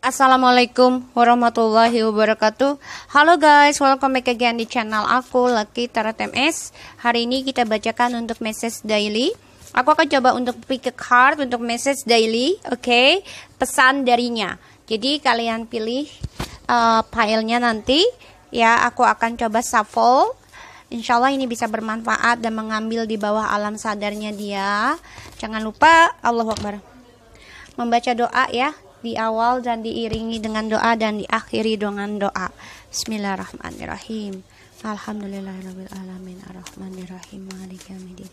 Assalamualaikum warahmatullahi wabarakatuh Halo guys, welcome back again di channel aku Lucky Tarot MS Hari ini kita bacakan untuk message daily Aku akan coba untuk pick a card untuk message daily Oke, okay? pesan darinya Jadi kalian pilih uh, filenya nanti Ya, aku akan coba shuffle Insya Allah ini bisa bermanfaat dan mengambil di bawah alam sadarnya dia Jangan lupa, Allah Akbar Membaca doa ya di awal dan diiringi dengan doa dan diakhiri dengan doa. Bismillahirrahmanirrahim. Alhamdulillahirrahmanirrahim Ar-Rahmanirrahim Maliki yamidin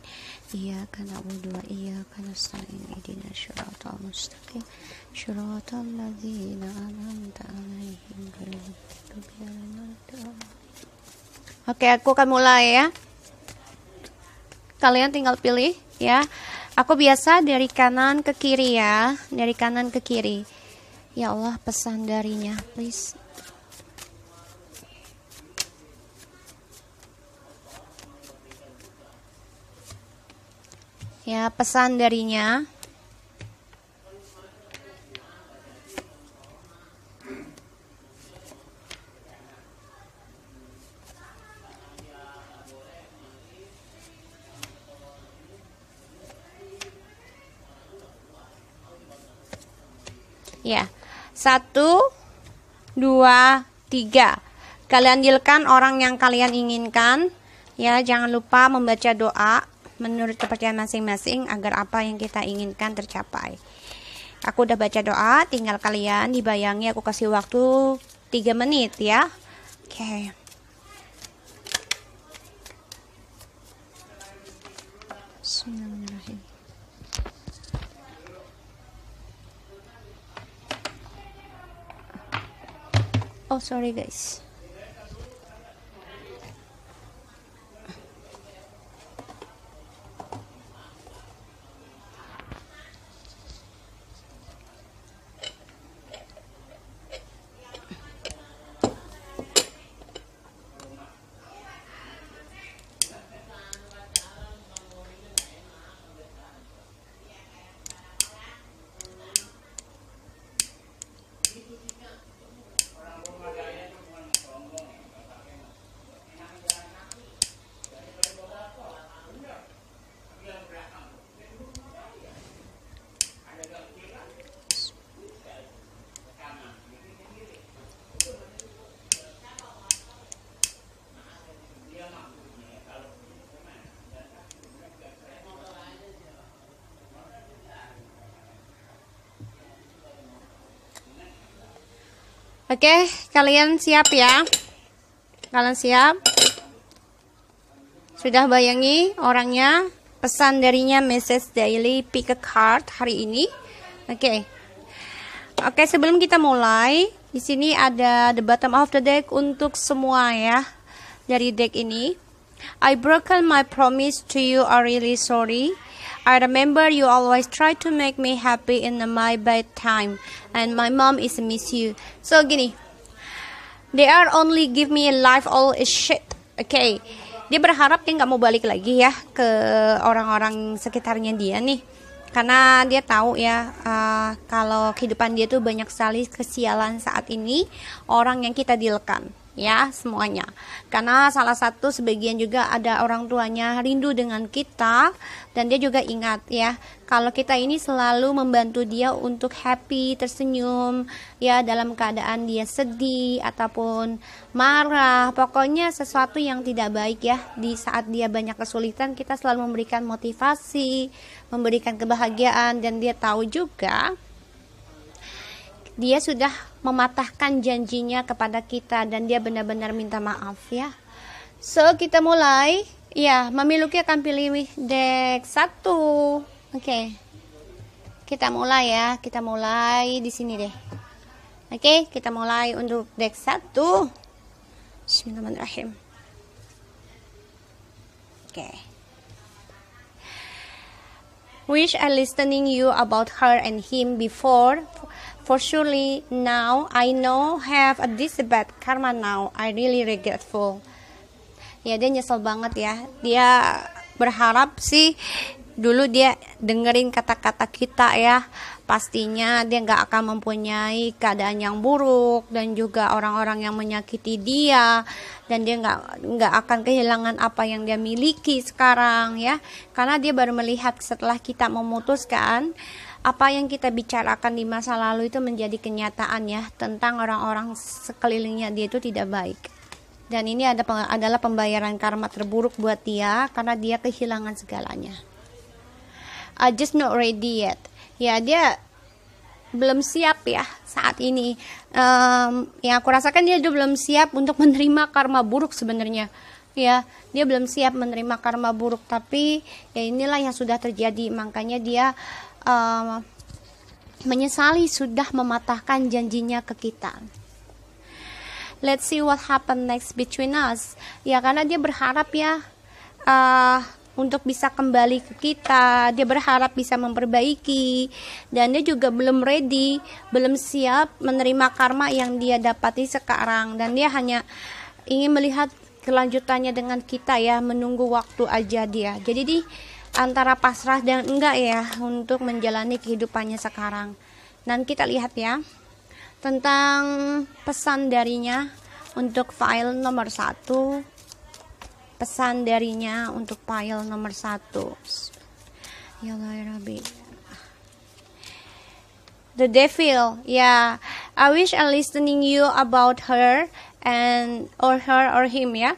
Iyaka na'budu wa iyaka nasta'in Idina syuratal mustaqim Syuratal ladzina an'amta alaihim Oke, aku akan mulai ya. Kalian tinggal pilih ya. Aku biasa dari kanan ke kiri ya, dari kanan ke kiri. Ya Allah, pesan darinya, please. Ya, pesan darinya. Ya. Satu, dua, tiga. Kalian dealkan orang yang kalian inginkan. Ya, jangan lupa membaca doa menurut kepercayaan masing-masing agar apa yang kita inginkan tercapai. Aku udah baca doa, tinggal kalian dibayangi aku kasih waktu tiga menit ya. Oke. Okay. Bismillahirrahmanirrahim. or sorry guys Oke, kalian siap ya? Kalian siap? Sudah bayangi orangnya? Pesan darinya message daily pick a card hari ini. Oke. Oke, sebelum kita mulai, di sini ada the bottom of the deck untuk semua ya dari deck ini. I broken my promise to you. I really sorry. I remember you always try to make me happy in my bad time, and my mom is miss you. So gini, they are only give me a life all is shit. Oke, okay. dia berharap dia nggak mau balik lagi ya ke orang-orang sekitarnya dia nih, karena dia tahu ya uh, kalau kehidupan dia tuh banyak sekali kesialan saat ini orang yang kita dilekan ya semuanya. Karena salah satu sebagian juga ada orang tuanya rindu dengan kita dan dia juga ingat ya kalau kita ini selalu membantu dia untuk happy, tersenyum ya dalam keadaan dia sedih ataupun marah, pokoknya sesuatu yang tidak baik ya di saat dia banyak kesulitan kita selalu memberikan motivasi, memberikan kebahagiaan dan dia tahu juga dia sudah mematahkan janjinya kepada kita dan dia benar-benar minta maaf ya. So kita mulai. Ya, memiliki akan pilih deck 1. Oke. Okay. Kita mulai ya. Kita mulai di sini deh. Oke, okay, kita mulai untuk deck 1. Bismillahirrahmanirrahim. Oke. Okay. Which I listening you about her and him before For surely now I know have a this bad karma now. I really regretful. Ya dia nyesel banget ya. Dia berharap sih dulu dia dengerin kata-kata kita ya pastinya dia nggak akan mempunyai keadaan yang buruk dan juga orang-orang yang menyakiti dia dan dia nggak nggak akan kehilangan apa yang dia miliki sekarang ya karena dia baru melihat setelah kita memutuskan apa yang kita bicarakan di masa lalu itu menjadi kenyataan ya tentang orang-orang sekelilingnya dia itu tidak baik. Dan ini ada adalah pembayaran karma terburuk buat dia karena dia kehilangan segalanya. I just not ready yet. Ya dia belum siap ya saat ini. Um, yang aku rasakan dia, juga belum siap untuk menerima karma buruk sebenarnya ya dia belum siap menerima karma buruk tapi ya inilah yang sudah terjadi makanya dia uh, menyesali sudah mematahkan janjinya ke kita. Let's see what happen next between us. Ya karena dia berharap ya uh, untuk bisa kembali ke kita. Dia berharap bisa memperbaiki dan dia juga belum ready, belum siap menerima karma yang dia dapati sekarang dan dia hanya ingin melihat kelanjutannya dengan kita ya, menunggu waktu aja dia. Jadi di antara pasrah dan enggak ya untuk menjalani kehidupannya sekarang. Dan kita lihat ya tentang pesan darinya untuk file nomor satu pesan darinya untuk file nomor satu ya Allah ya Rabbi the devil ya yeah. I wish I listening you about her and or her or him ya yeah?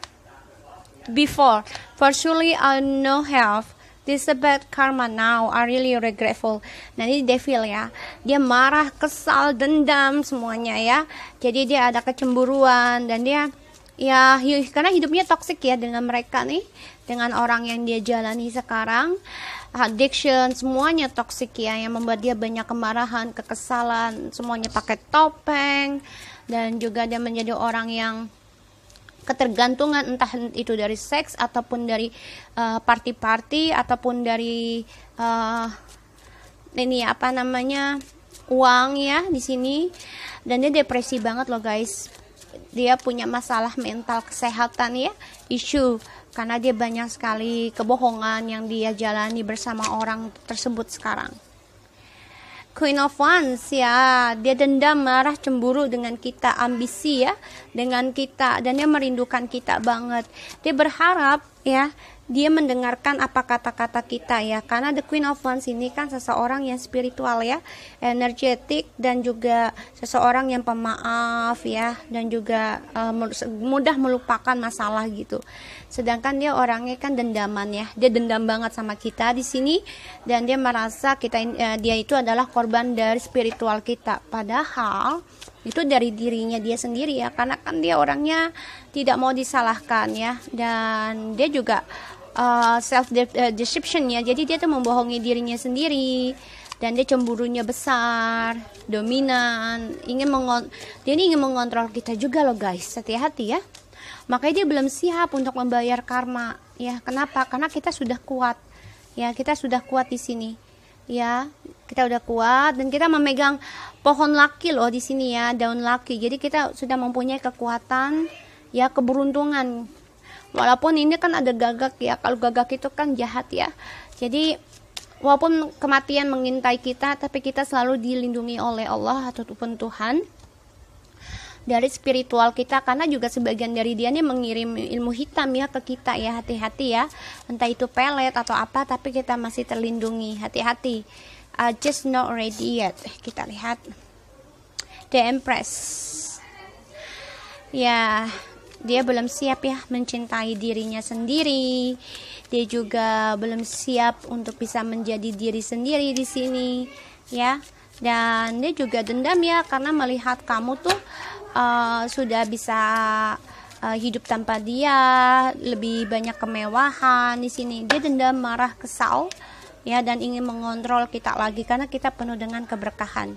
before for surely I no have This is karma now. I really regretful. Nanti devil ya. Dia marah, kesal, dendam semuanya ya. Jadi dia ada kecemburuan dan dia ya karena hidupnya toksik ya dengan mereka nih dengan orang yang dia jalani sekarang addiction semuanya toksik ya yang membuat dia banyak kemarahan kekesalan semuanya pakai topeng dan juga dia menjadi orang yang ketergantungan entah itu dari seks ataupun dari eh, party-party uh, ataupun dari uh, ini apa namanya uang ya di sini dan dia depresi banget loh guys dia punya masalah mental kesehatan ya isu karena dia banyak sekali kebohongan yang dia jalani bersama orang tersebut sekarang Queen of Wands ya. Dia dendam, marah, cemburu dengan kita, ambisi ya dengan kita dan dia merindukan kita banget. Dia berharap ya dia mendengarkan apa kata-kata kita ya karena the queen of wands ini kan seseorang yang spiritual ya energetik dan juga seseorang yang pemaaf ya dan juga uh, mudah melupakan masalah gitu sedangkan dia orangnya kan dendaman ya dia dendam banget sama kita di sini dan dia merasa kita uh, dia itu adalah korban dari spiritual kita padahal itu dari dirinya dia sendiri ya karena kan dia orangnya tidak mau disalahkan ya dan dia juga uh, self de ya jadi dia tuh membohongi dirinya sendiri dan dia cemburunya besar dominan ingin mengon dia ini ingin mengontrol kita juga loh guys hati-hati ya makanya dia belum siap untuk membayar karma ya kenapa karena kita sudah kuat ya kita sudah kuat di sini ya kita udah kuat dan kita memegang pohon laki loh di sini ya daun laki jadi kita sudah mempunyai kekuatan ya keberuntungan walaupun ini kan ada gagak ya kalau gagak itu kan jahat ya jadi walaupun kematian mengintai kita tapi kita selalu dilindungi oleh Allah ataupun Tuhan dari spiritual kita karena juga sebagian dari dia nih mengirim ilmu hitam ya ke kita ya hati-hati ya entah itu pelet atau apa tapi kita masih terlindungi hati-hati uh, just not ready yet eh, kita lihat the empress ya yeah dia belum siap ya mencintai dirinya sendiri. Dia juga belum siap untuk bisa menjadi diri sendiri di sini, ya. Dan dia juga dendam ya karena melihat kamu tuh uh, sudah bisa uh, hidup tanpa dia, lebih banyak kemewahan di sini. Dia dendam, marah, kesal, ya dan ingin mengontrol kita lagi karena kita penuh dengan keberkahan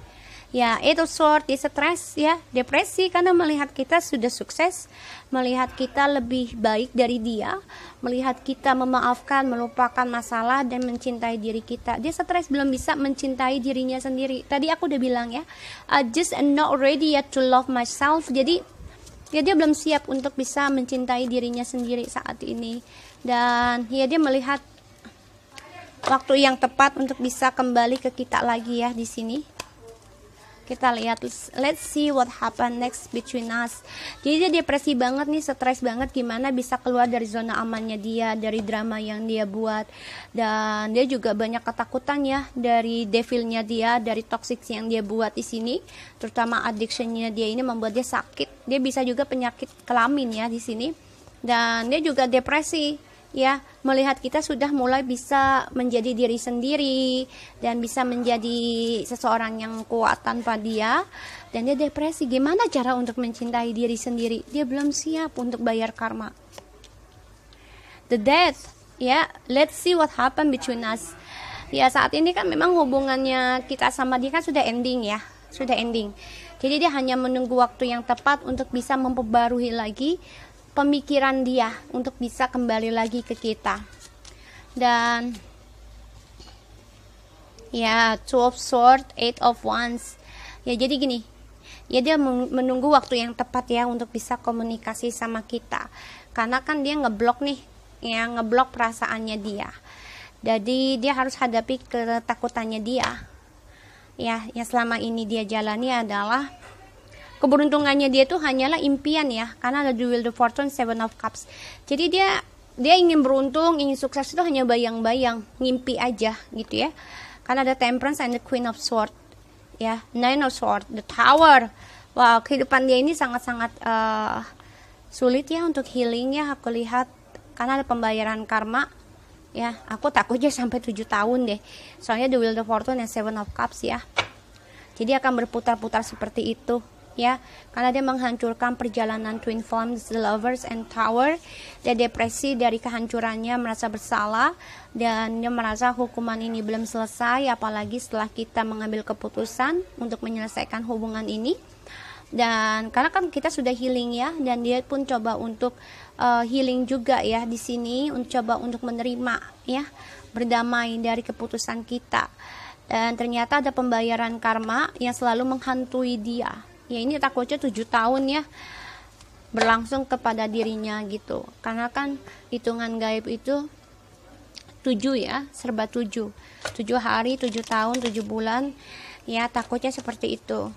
ya itu sort dia stres ya depresi karena melihat kita sudah sukses melihat kita lebih baik dari dia, melihat kita memaafkan, melupakan masalah dan mencintai diri kita. Dia stres belum bisa mencintai dirinya sendiri. Tadi aku udah bilang ya, I just not ready yet to love myself. Jadi ya dia belum siap untuk bisa mencintai dirinya sendiri saat ini. Dan ya dia melihat waktu yang tepat untuk bisa kembali ke kita lagi ya di sini kita lihat let's see what happen next between us jadi dia depresi banget nih stres banget gimana bisa keluar dari zona amannya dia dari drama yang dia buat dan dia juga banyak ketakutan ya dari devilnya dia dari toxic yang dia buat di sini terutama addictionnya dia ini membuat dia sakit dia bisa juga penyakit kelamin ya di sini dan dia juga depresi ya melihat kita sudah mulai bisa menjadi diri sendiri dan bisa menjadi seseorang yang kuat tanpa dia dan dia depresi gimana cara untuk mencintai diri sendiri dia belum siap untuk bayar karma the death ya yeah. let's see what happen between us ya saat ini kan memang hubungannya kita sama dia kan sudah ending ya sudah ending jadi dia hanya menunggu waktu yang tepat untuk bisa memperbarui lagi pemikiran dia untuk bisa kembali lagi ke kita dan ya two of sword eight of wands ya jadi gini ya dia menunggu waktu yang tepat ya untuk bisa komunikasi sama kita karena kan dia ngeblok nih ya ngeblok perasaannya dia jadi dia harus hadapi ketakutannya dia ya yang selama ini dia jalani adalah keberuntungannya dia tuh hanyalah impian ya karena ada the Wheel of Fortune Seven of Cups jadi dia dia ingin beruntung ingin sukses itu hanya bayang-bayang ngimpi aja gitu ya karena ada Temperance and the Queen of Sword ya Nine of Sword the Tower wow kehidupan dia ini sangat-sangat uh, sulit ya untuk healing ya aku lihat karena ada pembayaran karma ya aku takutnya sampai tujuh tahun deh soalnya the wheel of fortune and seven of cups ya jadi akan berputar-putar seperti itu ya karena dia menghancurkan perjalanan twin films The Lovers and Tower dia depresi dari kehancurannya merasa bersalah dan dia merasa hukuman ini belum selesai apalagi setelah kita mengambil keputusan untuk menyelesaikan hubungan ini dan karena kan kita sudah healing ya dan dia pun coba untuk uh, healing juga ya di sini untuk coba untuk menerima ya berdamai dari keputusan kita dan ternyata ada pembayaran karma yang selalu menghantui dia ya ini takutnya tujuh tahun ya berlangsung kepada dirinya gitu karena kan hitungan gaib itu tujuh ya serba tujuh tujuh hari tujuh tahun tujuh bulan ya takutnya seperti itu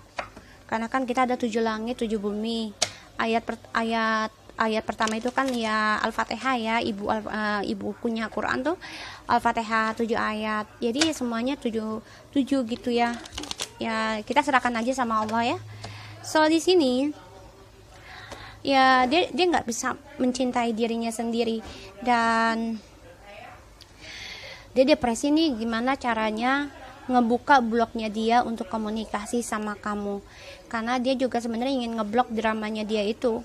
karena kan kita ada tujuh langit tujuh bumi ayat per, ayat ayat pertama itu kan ya al-fatihah ya ibu al, uh, ibu kunya Quran tuh al-fatihah tujuh ayat jadi semuanya tujuh tujuh gitu ya ya kita serahkan aja sama Allah ya so di sini ya dia dia nggak bisa mencintai dirinya sendiri dan dia depresi nih gimana caranya ngebuka bloknya dia untuk komunikasi sama kamu karena dia juga sebenarnya ingin ngeblok dramanya dia itu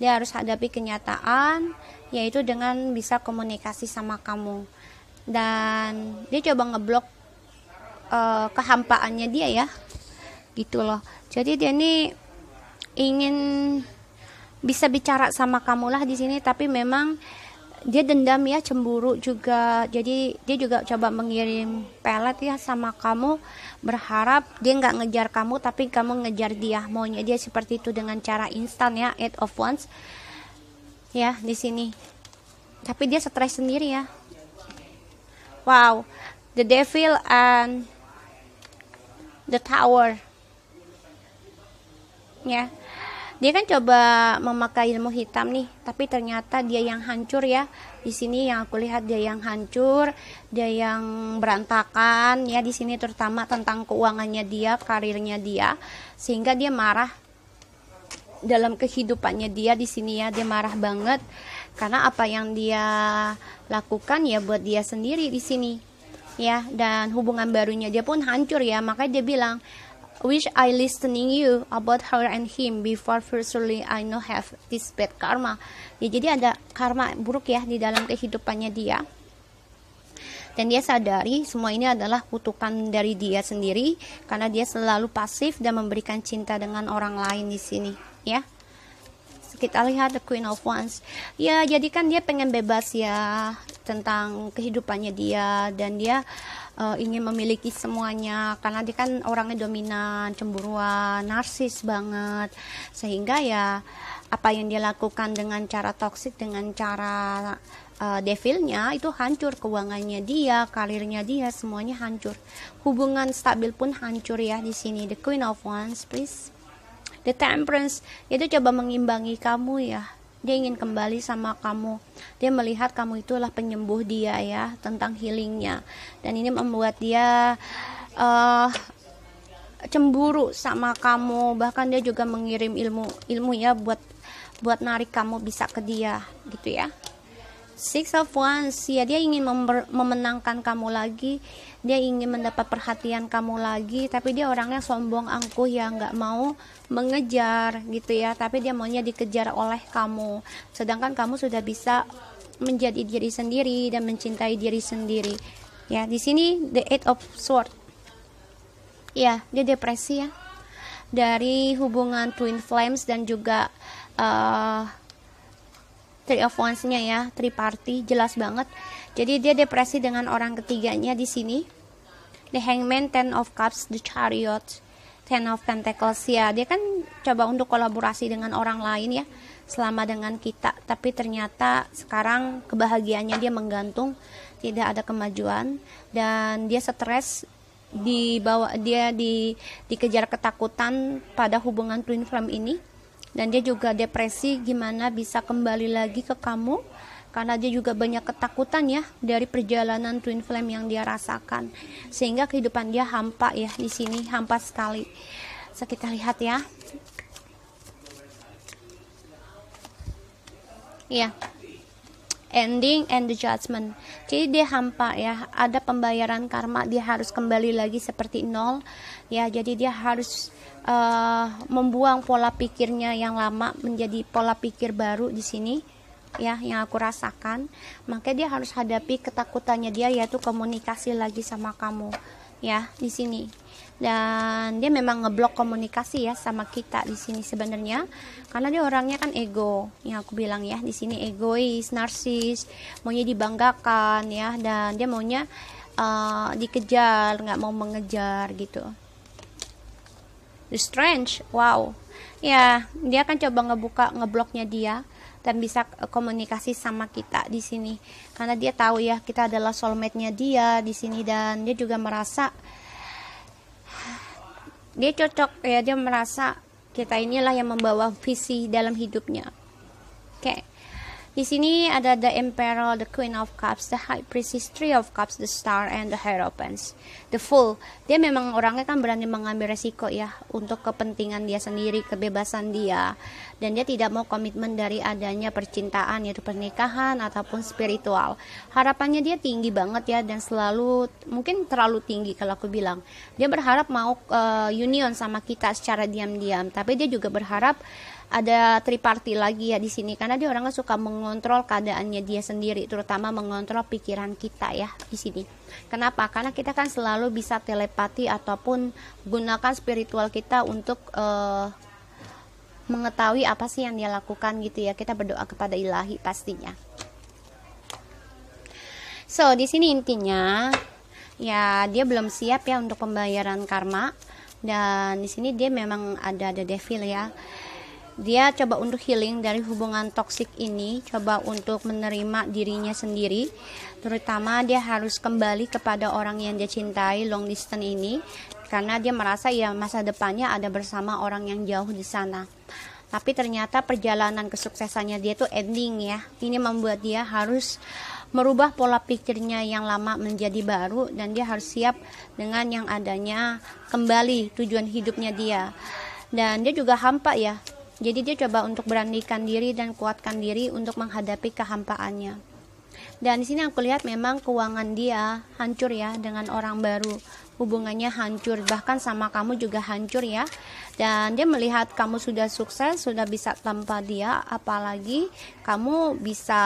dia harus hadapi kenyataan yaitu dengan bisa komunikasi sama kamu dan dia coba ngeblok uh, kehampaannya dia ya gitu loh jadi dia nih ingin bisa bicara sama kamu lah di sini tapi memang dia dendam ya cemburu juga jadi dia juga coba mengirim pelet ya sama kamu berharap dia nggak ngejar kamu tapi kamu ngejar dia maunya dia seperti itu dengan cara instan ya eight of wands ya di sini tapi dia stres sendiri ya wow the devil and the tower ya yeah dia kan coba memakai ilmu hitam nih tapi ternyata dia yang hancur ya di sini yang aku lihat dia yang hancur dia yang berantakan ya di sini terutama tentang keuangannya dia karirnya dia sehingga dia marah dalam kehidupannya dia di sini ya dia marah banget karena apa yang dia lakukan ya buat dia sendiri di sini ya dan hubungan barunya dia pun hancur ya makanya dia bilang Wish I listening you about her and him before firstly I know have this bad karma. Ya jadi ada karma buruk ya di dalam kehidupannya dia. Dan dia sadari semua ini adalah kutukan dari dia sendiri karena dia selalu pasif dan memberikan cinta dengan orang lain di sini, ya kita lihat The Queen of Wands ya jadi kan dia pengen bebas ya tentang kehidupannya dia dan dia uh, ingin memiliki semuanya karena dia kan orangnya dominan, cemburuan, narsis banget sehingga ya apa yang dia lakukan dengan cara toksik dengan cara uh, devilnya itu hancur keuangannya dia, karirnya dia semuanya hancur. Hubungan stabil pun hancur ya di sini The Queen of Wands please. The Temperance itu coba mengimbangi kamu ya dia ingin kembali sama kamu. Dia melihat kamu itulah penyembuh dia ya tentang healingnya. Dan ini membuat dia uh, cemburu sama kamu. Bahkan dia juga mengirim ilmu ilmu ya buat buat narik kamu bisa ke dia gitu ya. Six of Wands ya dia ingin memenangkan kamu lagi dia ingin mendapat perhatian kamu lagi tapi dia orangnya sombong angkuh ya nggak mau mengejar gitu ya tapi dia maunya dikejar oleh kamu sedangkan kamu sudah bisa menjadi diri sendiri dan mencintai diri sendiri ya di sini the eight of sword ya dia depresi ya dari hubungan twin flames dan juga uh, three of wands-nya ya three party jelas banget jadi dia depresi dengan orang ketiganya di sini. The Hangman, Ten of Cups, The Chariot, Ten of Pentacles ya. Dia kan coba untuk kolaborasi dengan orang lain ya, selama dengan kita. Tapi ternyata sekarang kebahagiaannya dia menggantung, tidak ada kemajuan dan dia stres dibawa dia di dikejar ketakutan pada hubungan twin flame ini dan dia juga depresi gimana bisa kembali lagi ke kamu karena dia juga banyak ketakutan ya dari perjalanan twin flame yang dia rasakan sehingga kehidupan dia hampa ya di sini hampa sekali so kita lihat ya ya ending and the judgment. Jadi dia hampa ya, ada pembayaran karma, dia harus kembali lagi seperti nol ya. Jadi dia harus uh, membuang pola pikirnya yang lama menjadi pola pikir baru di sini ya yang aku rasakan makanya dia harus hadapi ketakutannya dia yaitu komunikasi lagi sama kamu ya di sini dan dia memang ngeblok komunikasi ya sama kita di sini sebenarnya karena dia orangnya kan ego yang aku bilang ya di sini egois narsis maunya dibanggakan ya dan dia maunya uh, dikejar nggak mau mengejar gitu the strange wow ya dia akan coba ngebuka ngebloknya dia dan bisa eh, komunikasi sama kita di sini karena dia tahu ya kita adalah soulmate-nya dia di sini dan dia juga merasa dia cocok ya dia merasa kita inilah yang membawa visi dalam hidupnya oke okay. Di sini ada the Emperor, the Queen of Cups, the High Priestess, Three of Cups, the Star, and the Hierophant. The Fool, dia memang orangnya kan berani mengambil resiko ya untuk kepentingan dia sendiri, kebebasan dia. Dan dia tidak mau komitmen dari adanya percintaan yaitu pernikahan ataupun spiritual. Harapannya dia tinggi banget ya dan selalu mungkin terlalu tinggi kalau aku bilang. Dia berharap mau uh, union sama kita secara diam-diam, tapi dia juga berharap ada triparti lagi ya di sini karena dia orangnya suka mengontrol keadaannya dia sendiri terutama mengontrol pikiran kita ya di sini kenapa karena kita kan selalu bisa telepati ataupun gunakan spiritual kita untuk uh, mengetahui apa sih yang dia lakukan gitu ya kita berdoa kepada ilahi pastinya so di sini intinya ya dia belum siap ya untuk pembayaran karma dan di sini dia memang ada ada devil ya dia coba untuk healing dari hubungan toksik ini coba untuk menerima dirinya sendiri terutama dia harus kembali kepada orang yang dia cintai long distance ini karena dia merasa ya masa depannya ada bersama orang yang jauh di sana tapi ternyata perjalanan kesuksesannya dia tuh ending ya ini membuat dia harus merubah pola pikirnya yang lama menjadi baru dan dia harus siap dengan yang adanya kembali tujuan hidupnya dia dan dia juga hampa ya jadi dia coba untuk beranikan diri dan kuatkan diri untuk menghadapi kehampaannya. Dan di sini aku lihat memang keuangan dia hancur ya dengan orang baru. Hubungannya hancur, bahkan sama kamu juga hancur ya. Dan dia melihat kamu sudah sukses, sudah bisa tanpa dia, apalagi kamu bisa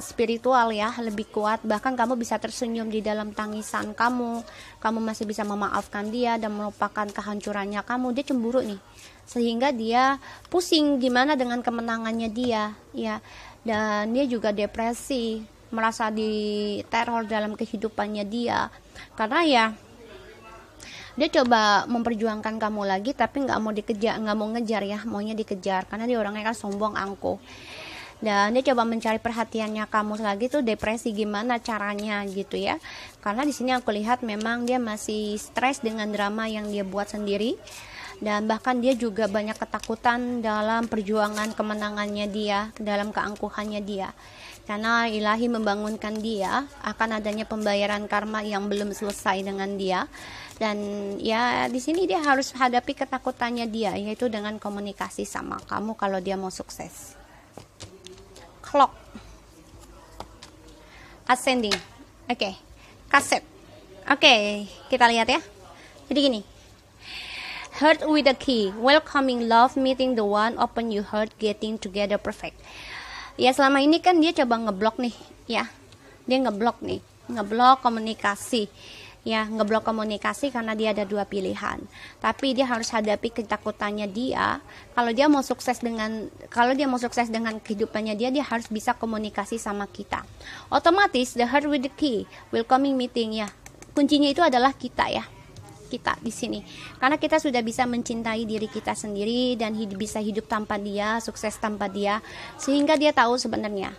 spiritual ya, lebih kuat. Bahkan kamu bisa tersenyum di dalam tangisan kamu. Kamu masih bisa memaafkan dia dan melupakan kehancurannya kamu. Dia cemburu nih sehingga dia pusing gimana dengan kemenangannya dia ya dan dia juga depresi merasa di teror dalam kehidupannya dia karena ya dia coba memperjuangkan kamu lagi tapi nggak mau dikejar nggak mau ngejar ya maunya dikejar karena dia orangnya kan sombong angkuh dan dia coba mencari perhatiannya kamu lagi tuh depresi gimana caranya gitu ya karena di sini aku lihat memang dia masih stres dengan drama yang dia buat sendiri dan bahkan dia juga banyak ketakutan dalam perjuangan kemenangannya dia dalam keangkuhannya dia karena ilahi membangunkan dia akan adanya pembayaran karma yang belum selesai dengan dia dan ya di sini dia harus hadapi ketakutannya dia yaitu dengan komunikasi sama kamu kalau dia mau sukses clock ascending oke okay. kaset oke okay, kita lihat ya jadi gini Heart with the key, welcoming love, meeting the one, open your heart, getting together perfect. Ya selama ini kan dia coba ngeblok nih, ya. Dia ngeblok nih, ngeblok komunikasi. Ya, ngeblok komunikasi karena dia ada dua pilihan. Tapi dia harus hadapi ketakutannya dia. Kalau dia mau sukses dengan kalau dia mau sukses dengan kehidupannya dia, dia harus bisa komunikasi sama kita. Otomatis the heart with the key, welcoming meeting ya. Kuncinya itu adalah kita ya kita di sini. Karena kita sudah bisa mencintai diri kita sendiri dan hidup, bisa hidup tanpa dia, sukses tanpa dia, sehingga dia tahu sebenarnya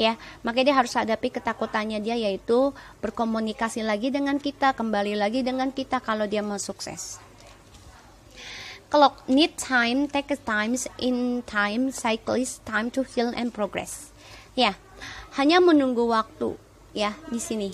ya makanya dia harus hadapi ketakutannya dia yaitu berkomunikasi lagi dengan kita kembali lagi dengan kita kalau dia mau sukses clock need time take times in time cyclist time to heal and progress ya hanya menunggu waktu ya di sini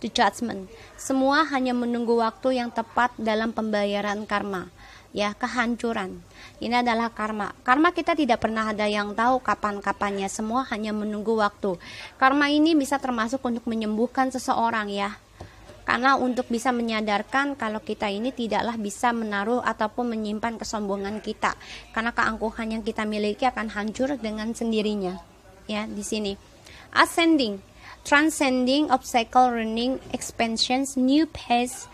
the judgment. Semua hanya menunggu waktu yang tepat dalam pembayaran karma. Ya, kehancuran. Ini adalah karma. Karma kita tidak pernah ada yang tahu kapan-kapannya. Semua hanya menunggu waktu. Karma ini bisa termasuk untuk menyembuhkan seseorang ya. Karena untuk bisa menyadarkan kalau kita ini tidaklah bisa menaruh ataupun menyimpan kesombongan kita. Karena keangkuhan yang kita miliki akan hancur dengan sendirinya. Ya, di sini. Ascending transcending obstacle running expansions new pace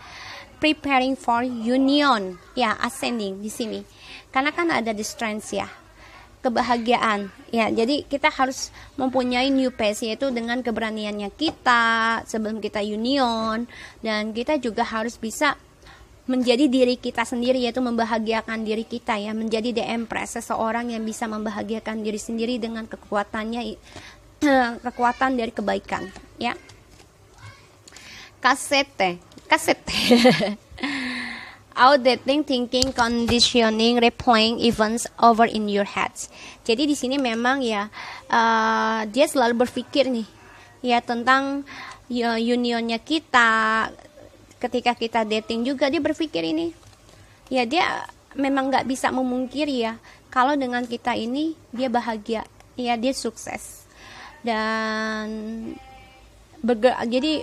preparing for union ya ascending di sini karena kan ada di ya kebahagiaan ya jadi kita harus mempunyai new pace yaitu dengan keberaniannya kita sebelum kita union dan kita juga harus bisa menjadi diri kita sendiri yaitu membahagiakan diri kita ya menjadi the empress seseorang yang bisa membahagiakan diri sendiri dengan kekuatannya kekuatan dari kebaikan ya kasete kasete outdating thinking conditioning replaying events over in your head jadi di sini memang ya uh, dia selalu berpikir nih ya tentang ya, unionnya kita ketika kita dating juga dia berpikir ini ya dia memang nggak bisa memungkiri ya kalau dengan kita ini dia bahagia ya dia sukses dan bergerak jadi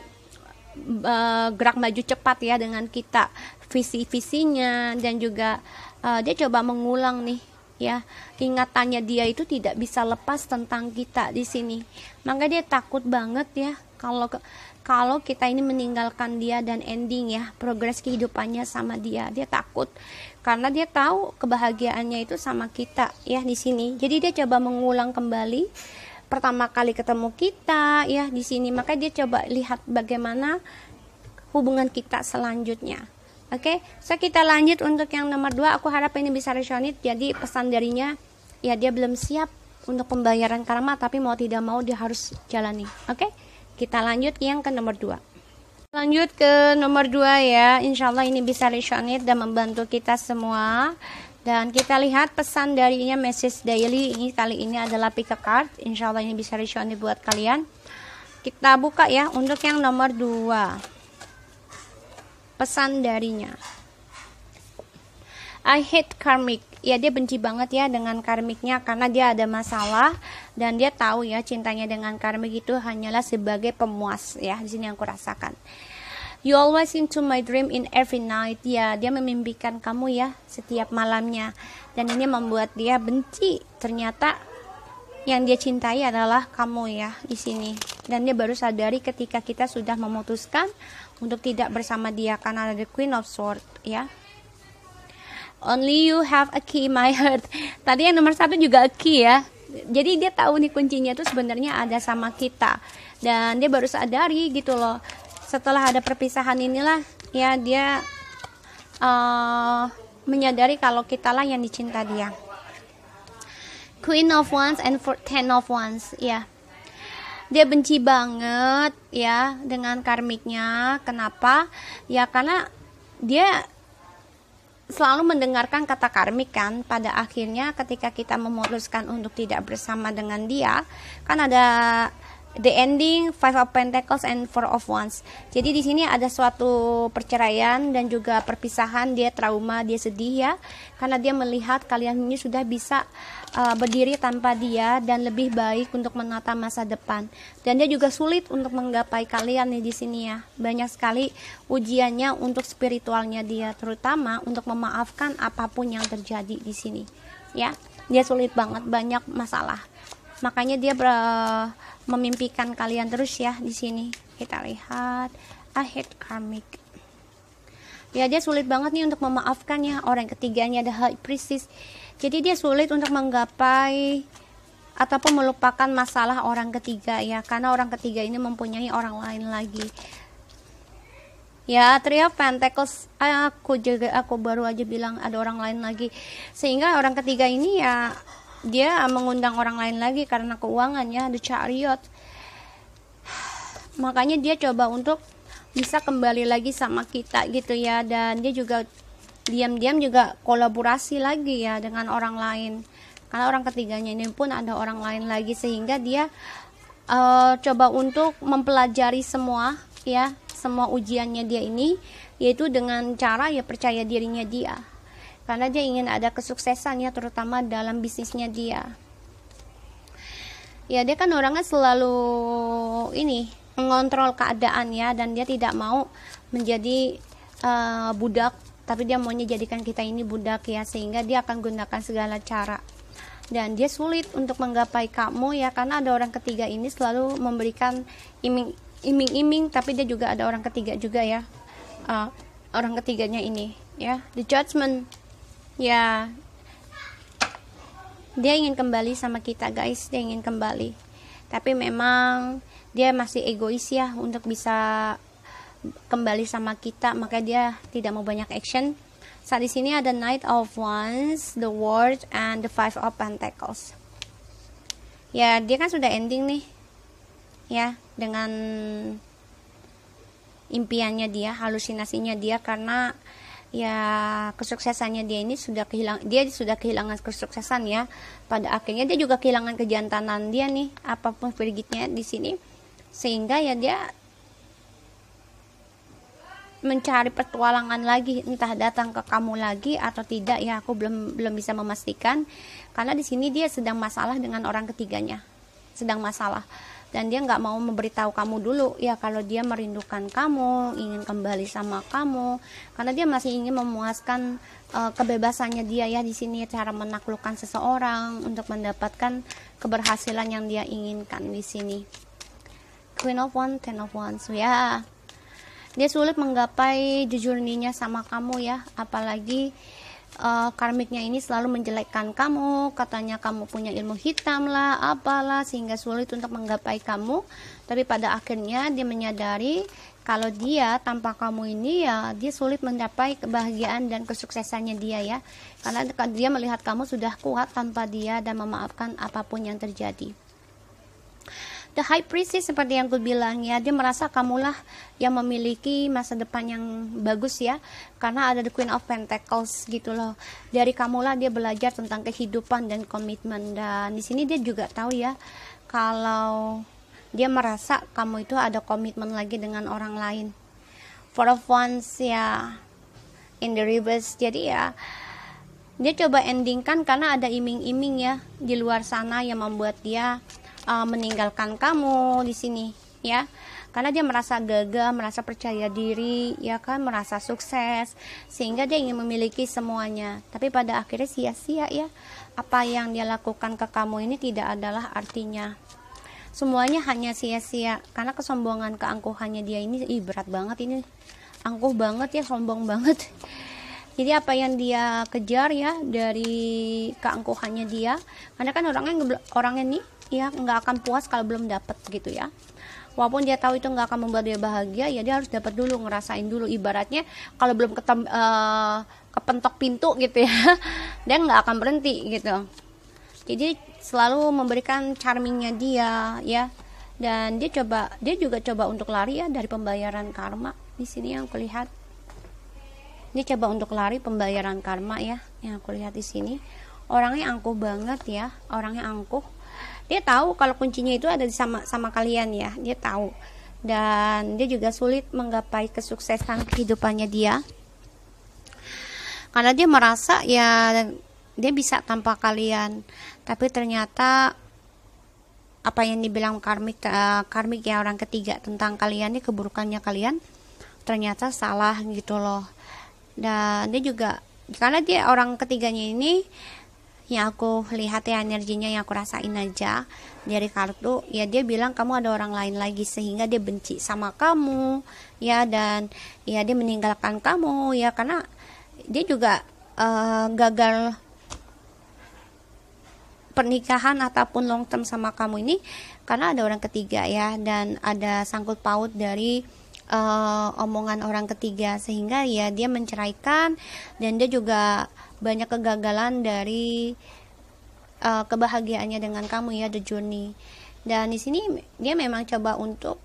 uh, gerak maju cepat ya dengan kita visi-visinya dan juga uh, dia coba mengulang nih ya ingatannya dia itu tidak bisa lepas tentang kita di sini maka dia takut banget ya kalau kalau kita ini meninggalkan dia dan ending ya progres kehidupannya sama dia dia takut karena dia tahu kebahagiaannya itu sama kita ya di sini jadi dia coba mengulang kembali pertama kali ketemu kita ya di sini maka dia coba lihat bagaimana hubungan kita selanjutnya oke okay? so kita lanjut untuk yang nomor dua aku harap ini bisa resonate jadi pesan darinya ya dia belum siap untuk pembayaran karma tapi mau tidak mau dia harus jalani oke okay? kita lanjut yang ke nomor dua lanjut ke nomor dua ya insyaallah ini bisa resonate dan membantu kita semua dan kita lihat pesan darinya message daily ini kali ini adalah pick a card. Insya Allah ini bisa Rishon buat kalian. Kita buka ya untuk yang nomor 2. Pesan darinya. I hate karmic. Ya dia benci banget ya dengan karmiknya karena dia ada masalah dan dia tahu ya cintanya dengan karmik itu hanyalah sebagai pemuas ya. Di sini yang kurasakan. rasakan You always into my dream in every night. Ya, dia memimpikan kamu ya setiap malamnya. Dan ini membuat dia benci. Ternyata yang dia cintai adalah kamu ya di sini. Dan dia baru sadari ketika kita sudah memutuskan untuk tidak bersama dia karena ada the Queen of Sword ya. Only you have a key my heart. Tadi yang nomor satu juga a key ya. Jadi dia tahu nih kuncinya itu sebenarnya ada sama kita dan dia baru sadari gitu loh setelah ada perpisahan inilah ya dia uh, menyadari kalau kita lah yang dicinta dia. Queen of Wands and for Ten of Wands, ya. Dia benci banget ya dengan karmiknya. Kenapa? Ya karena dia selalu mendengarkan kata karmik kan. Pada akhirnya ketika kita memutuskan untuk tidak bersama dengan dia, kan ada the ending Five of Pentacles and Four of Wands. Jadi di sini ada suatu perceraian dan juga perpisahan, dia trauma, dia sedih ya, karena dia melihat kalian ini sudah bisa uh, berdiri tanpa dia dan lebih baik untuk menata masa depan. Dan dia juga sulit untuk menggapai kalian nih di sini ya. Banyak sekali ujiannya untuk spiritualnya dia, terutama untuk memaafkan apapun yang terjadi di sini. Ya, dia sulit banget banyak masalah. Makanya dia ber memimpikan kalian terus ya di sini kita lihat ahead karmic ya dia sulit banget nih untuk memaafkan ya orang ketiganya ada high priestess jadi dia sulit untuk menggapai ataupun melupakan masalah orang ketiga ya karena orang ketiga ini mempunyai orang lain lagi ya trio pentacles aku juga aku baru aja bilang ada orang lain lagi sehingga orang ketiga ini ya dia mengundang orang lain lagi karena keuangannya ada chariot makanya dia coba untuk bisa kembali lagi sama kita gitu ya dan dia juga diam-diam juga kolaborasi lagi ya dengan orang lain karena orang ketiganya ini pun ada orang lain lagi sehingga dia uh, coba untuk mempelajari semua ya semua ujiannya dia ini yaitu dengan cara ya percaya dirinya dia karena dia ingin ada kesuksesan ya terutama dalam bisnisnya dia ya dia kan orangnya selalu ini mengontrol keadaan ya dan dia tidak mau menjadi uh, budak tapi dia maunya jadikan kita ini budak ya sehingga dia akan gunakan segala cara dan dia sulit untuk menggapai kamu ya karena ada orang ketiga ini selalu memberikan iming iming-iming tapi dia juga ada orang ketiga juga ya uh, orang ketiganya ini ya the judgment ya dia ingin kembali sama kita guys dia ingin kembali tapi memang dia masih egois ya untuk bisa kembali sama kita maka dia tidak mau banyak action saat di sini ada Knight of Wands, The World, and The Five of Pentacles. Ya, dia kan sudah ending nih. Ya, dengan impiannya dia, halusinasinya dia karena ya kesuksesannya dia ini sudah kehilangan dia sudah kehilangan kesuksesan ya pada akhirnya dia juga kehilangan kejantanan dia nih apapun pergitnya di sini sehingga ya dia mencari petualangan lagi entah datang ke kamu lagi atau tidak ya aku belum belum bisa memastikan karena di sini dia sedang masalah dengan orang ketiganya sedang masalah dan dia nggak mau memberitahu kamu dulu ya kalau dia merindukan kamu ingin kembali sama kamu karena dia masih ingin memuaskan uh, kebebasannya dia ya di sini cara menaklukkan seseorang untuk mendapatkan keberhasilan yang dia inginkan di sini Queen of One Ten of Wands ya dia sulit menggapai jujurninya sama kamu ya apalagi uh, karmiknya ini selalu menjelekkan kamu, katanya kamu punya ilmu hitam lah, apalah sehingga sulit untuk menggapai kamu. Tapi pada akhirnya dia menyadari kalau dia tanpa kamu ini ya dia sulit mencapai kebahagiaan dan kesuksesannya dia ya. Karena dia melihat kamu sudah kuat tanpa dia dan memaafkan apapun yang terjadi the high priestess seperti yang gue bilang ya dia merasa kamulah yang memiliki masa depan yang bagus ya karena ada the queen of pentacles gitu loh dari kamulah dia belajar tentang kehidupan dan komitmen dan di sini dia juga tahu ya kalau dia merasa kamu itu ada komitmen lagi dengan orang lain for of once ya in the reverse jadi ya dia coba endingkan karena ada iming-iming ya di luar sana yang membuat dia uh, meninggalkan kamu di sini ya karena dia merasa gagal, merasa percaya diri, ya kan, merasa sukses, sehingga dia ingin memiliki semuanya. Tapi pada akhirnya sia-sia ya, apa yang dia lakukan ke kamu ini tidak adalah artinya. Semuanya hanya sia-sia karena kesombongan keangkuhannya dia ini ih berat banget ini. Angkuh banget ya, sombong banget. Jadi apa yang dia kejar ya dari keangkuhannya dia, karena kan orangnya orangnya nih Iya, nggak akan puas kalau belum dapat gitu ya walaupun dia tahu itu nggak akan membuat dia bahagia ya dia harus dapat dulu ngerasain dulu ibaratnya kalau belum ketem uh, kepentok pintu gitu ya dia nggak akan berhenti gitu jadi selalu memberikan charmingnya dia ya dan dia coba dia juga coba untuk lari ya dari pembayaran karma di sini yang aku lihat dia coba untuk lari pembayaran karma ya yang aku lihat di sini orangnya angkuh banget ya orangnya angkuh dia tahu kalau kuncinya itu ada di sama sama kalian ya dia tahu dan dia juga sulit menggapai kesuksesan kehidupannya dia karena dia merasa ya dia bisa tanpa kalian tapi ternyata apa yang dibilang karmik uh, karmik ya orang ketiga tentang kalian ini keburukannya kalian ternyata salah gitu loh dan dia juga karena dia orang ketiganya ini yang aku lihat ya energinya yang aku rasain aja dari kartu ya dia bilang kamu ada orang lain lagi sehingga dia benci sama kamu ya dan ya dia meninggalkan kamu ya karena dia juga uh, gagal pernikahan ataupun long term sama kamu ini karena ada orang ketiga ya dan ada sangkut paut dari uh, omongan orang ketiga sehingga ya dia menceraikan dan dia juga banyak kegagalan dari uh, kebahagiaannya dengan kamu ya The Journey. Dan di sini dia memang coba untuk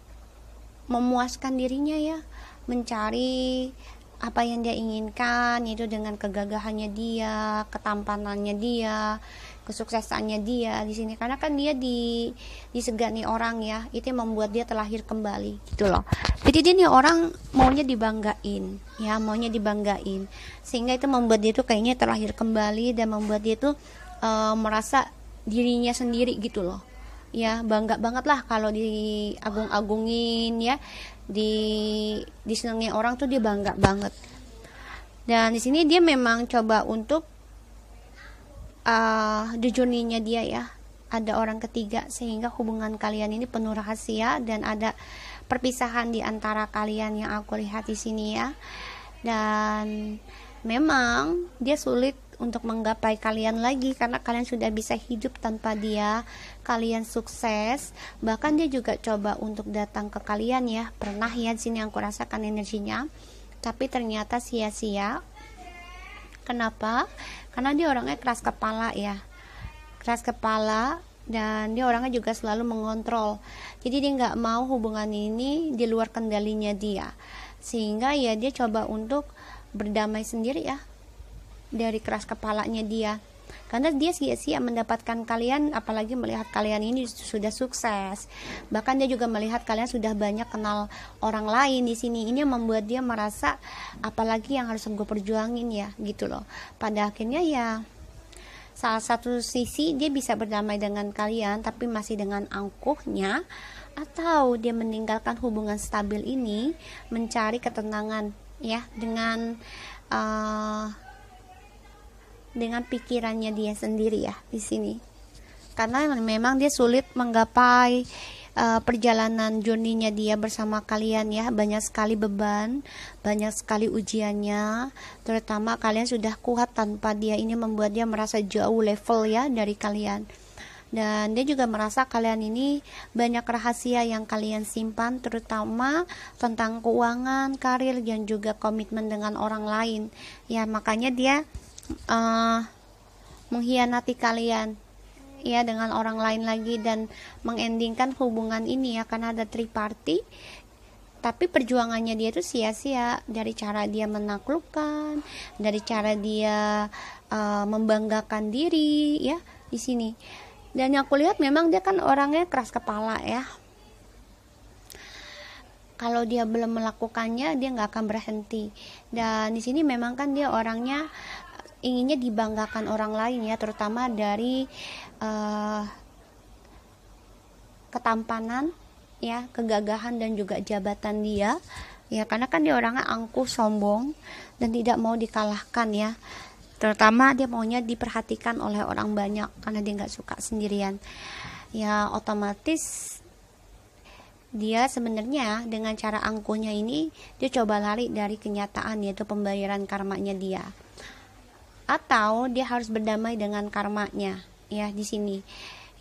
memuaskan dirinya ya, mencari apa yang dia inginkan itu dengan kegagahannya dia, ketampanannya dia, kesuksesannya dia di sini karena kan dia di disegani orang ya itu yang membuat dia terlahir kembali gitu loh jadi dia nih orang maunya dibanggain ya maunya dibanggain sehingga itu membuat dia tuh kayaknya terlahir kembali dan membuat dia tuh e, merasa dirinya sendiri gitu loh ya bangga banget lah kalau di agung agungin ya di disenangi orang tuh dia bangga banget dan di sini dia memang coba untuk uh, ah, the journey-nya dia ya ada orang ketiga sehingga hubungan kalian ini penuh rahasia dan ada perpisahan di antara kalian yang aku lihat di sini ya dan memang dia sulit untuk menggapai kalian lagi karena kalian sudah bisa hidup tanpa dia kalian sukses bahkan dia juga coba untuk datang ke kalian ya pernah ya di sini aku rasakan energinya tapi ternyata sia-sia kenapa karena dia orangnya keras kepala ya keras kepala dan dia orangnya juga selalu mengontrol jadi dia nggak mau hubungan ini di luar kendalinya dia sehingga ya dia coba untuk berdamai sendiri ya dari keras kepalanya dia karena dia sih sia mendapatkan kalian apalagi melihat kalian ini sudah sukses bahkan dia juga melihat kalian sudah banyak kenal orang lain di sini ini yang membuat dia merasa apalagi yang harus gue perjuangin ya gitu loh pada akhirnya ya salah satu sisi dia bisa berdamai dengan kalian tapi masih dengan angkuhnya atau dia meninggalkan hubungan stabil ini mencari ketenangan ya dengan uh, dengan pikirannya dia sendiri ya di sini. Karena memang dia sulit menggapai uh, perjalanan journey-nya dia bersama kalian ya. Banyak sekali beban, banyak sekali ujiannya, terutama kalian sudah kuat tanpa dia ini membuat dia merasa jauh level ya dari kalian dan dia juga merasa kalian ini banyak rahasia yang kalian simpan terutama tentang keuangan, karir dan juga komitmen dengan orang lain. Ya, makanya dia uh, mengkhianati kalian ya dengan orang lain lagi dan mengendingkan hubungan ini ya karena ada triparty tapi perjuangannya dia itu sia-sia dari cara dia menaklukkan dari cara dia uh, membanggakan diri ya di sini dan yang aku lihat memang dia kan orangnya keras kepala ya kalau dia belum melakukannya dia nggak akan berhenti dan di sini memang kan dia orangnya inginnya dibanggakan orang lain ya terutama dari uh, ketampanan ya kegagahan dan juga jabatan dia ya karena kan dia orangnya angkuh sombong dan tidak mau dikalahkan ya terutama dia maunya diperhatikan oleh orang banyak karena dia nggak suka sendirian ya otomatis dia sebenarnya dengan cara angkuhnya ini dia coba lari dari kenyataan yaitu pembayaran karmanya dia atau dia harus berdamai dengan karmanya ya di sini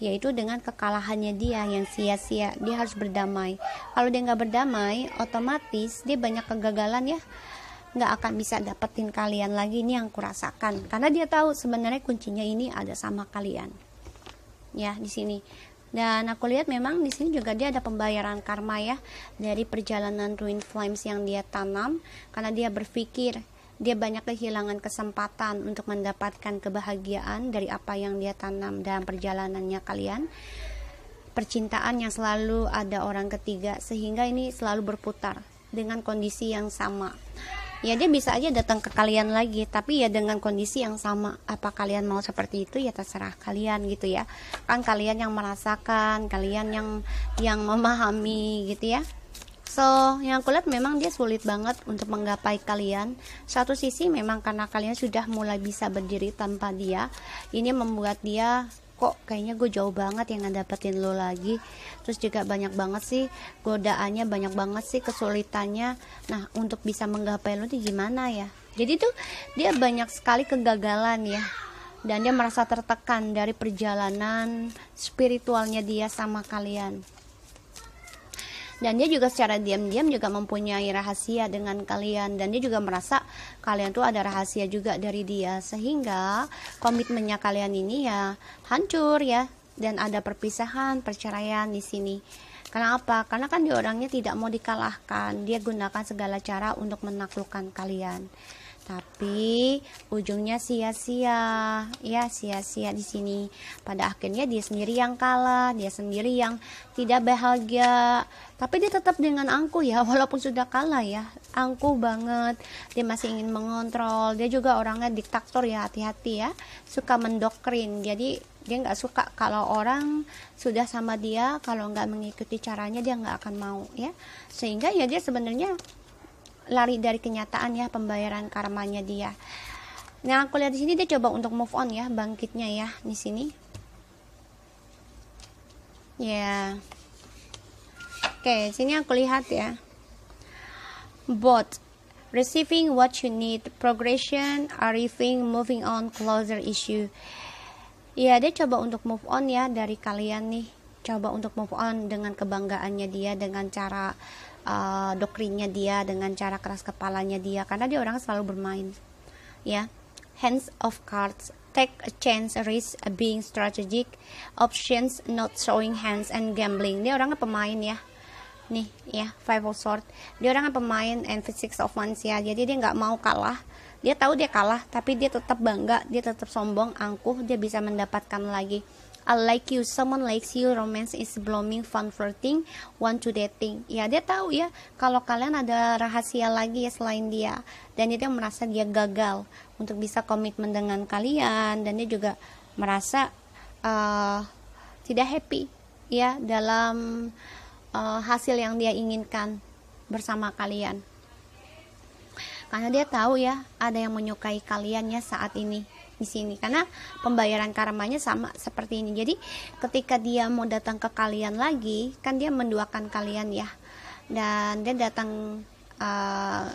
yaitu dengan kekalahannya dia yang sia-sia dia harus berdamai kalau dia nggak berdamai otomatis dia banyak kegagalan ya nggak akan bisa dapetin kalian lagi ini yang kurasakan karena dia tahu sebenarnya kuncinya ini ada sama kalian ya di sini dan aku lihat memang di sini juga dia ada pembayaran karma ya dari perjalanan twin flames yang dia tanam karena dia berpikir dia banyak kehilangan kesempatan untuk mendapatkan kebahagiaan dari apa yang dia tanam dalam perjalanannya kalian percintaan yang selalu ada orang ketiga sehingga ini selalu berputar dengan kondisi yang sama ya dia bisa aja datang ke kalian lagi tapi ya dengan kondisi yang sama apa kalian mau seperti itu ya terserah kalian gitu ya kan kalian yang merasakan kalian yang yang memahami gitu ya So, yang aku lihat memang dia sulit banget untuk menggapai kalian. Satu sisi memang karena kalian sudah mulai bisa berdiri tanpa dia, ini membuat dia kok kayaknya gue jauh banget yang ngedapetin lo lagi terus juga banyak banget sih godaannya banyak banget sih kesulitannya nah untuk bisa menggapai lo tuh gimana ya jadi tuh dia banyak sekali kegagalan ya dan dia merasa tertekan dari perjalanan spiritualnya dia sama kalian dan dia juga secara diam-diam juga mempunyai rahasia dengan kalian dan dia juga merasa kalian tuh ada rahasia juga dari dia sehingga komitmennya kalian ini ya hancur ya dan ada perpisahan perceraian di sini Karena apa? Karena kan dia orangnya tidak mau dikalahkan. Dia gunakan segala cara untuk menaklukkan kalian tapi ujungnya sia-sia ya sia-sia di sini pada akhirnya dia sendiri yang kalah dia sendiri yang tidak bahagia tapi dia tetap dengan angku ya walaupun sudah kalah ya angku banget dia masih ingin mengontrol dia juga orangnya diktator ya hati-hati ya suka mendokrin jadi dia nggak suka kalau orang sudah sama dia kalau nggak mengikuti caranya dia nggak akan mau ya sehingga ya dia sebenarnya lari dari kenyataan ya pembayaran karmanya dia. Nah, aku lihat di sini dia coba untuk move on ya, bangkitnya ya di sini. Ya. Yeah. Oke, okay, sini aku lihat ya. Both receiving what you need, progression, arriving, moving on, closer issue. Ya, yeah, dia coba untuk move on ya dari kalian nih. Coba untuk move on dengan kebanggaannya dia dengan cara uh, eh, dokrinya dia dengan cara keras kepalanya dia karena dia orang selalu bermain ya hands of cards take a chance risk being strategic options not showing hands and gambling dia orangnya pemain ya nih ya five of swords dia orangnya pemain and six of wands ya jadi dia nggak mau kalah dia tahu dia kalah tapi dia tetap bangga dia tetap sombong angkuh dia bisa mendapatkan lagi I like you, someone likes you, romance is blooming, fun flirting, want to dating. Ya dia tahu ya kalau kalian ada rahasia lagi ya selain dia dan dia merasa dia gagal untuk bisa komitmen dengan kalian dan dia juga merasa uh, tidak happy ya dalam uh, hasil yang dia inginkan bersama kalian karena dia tahu ya ada yang menyukai kalian ya saat ini di sini karena pembayaran karmanya sama seperti ini. Jadi ketika dia mau datang ke kalian lagi, kan dia menduakan kalian ya. Dan dia datang uh,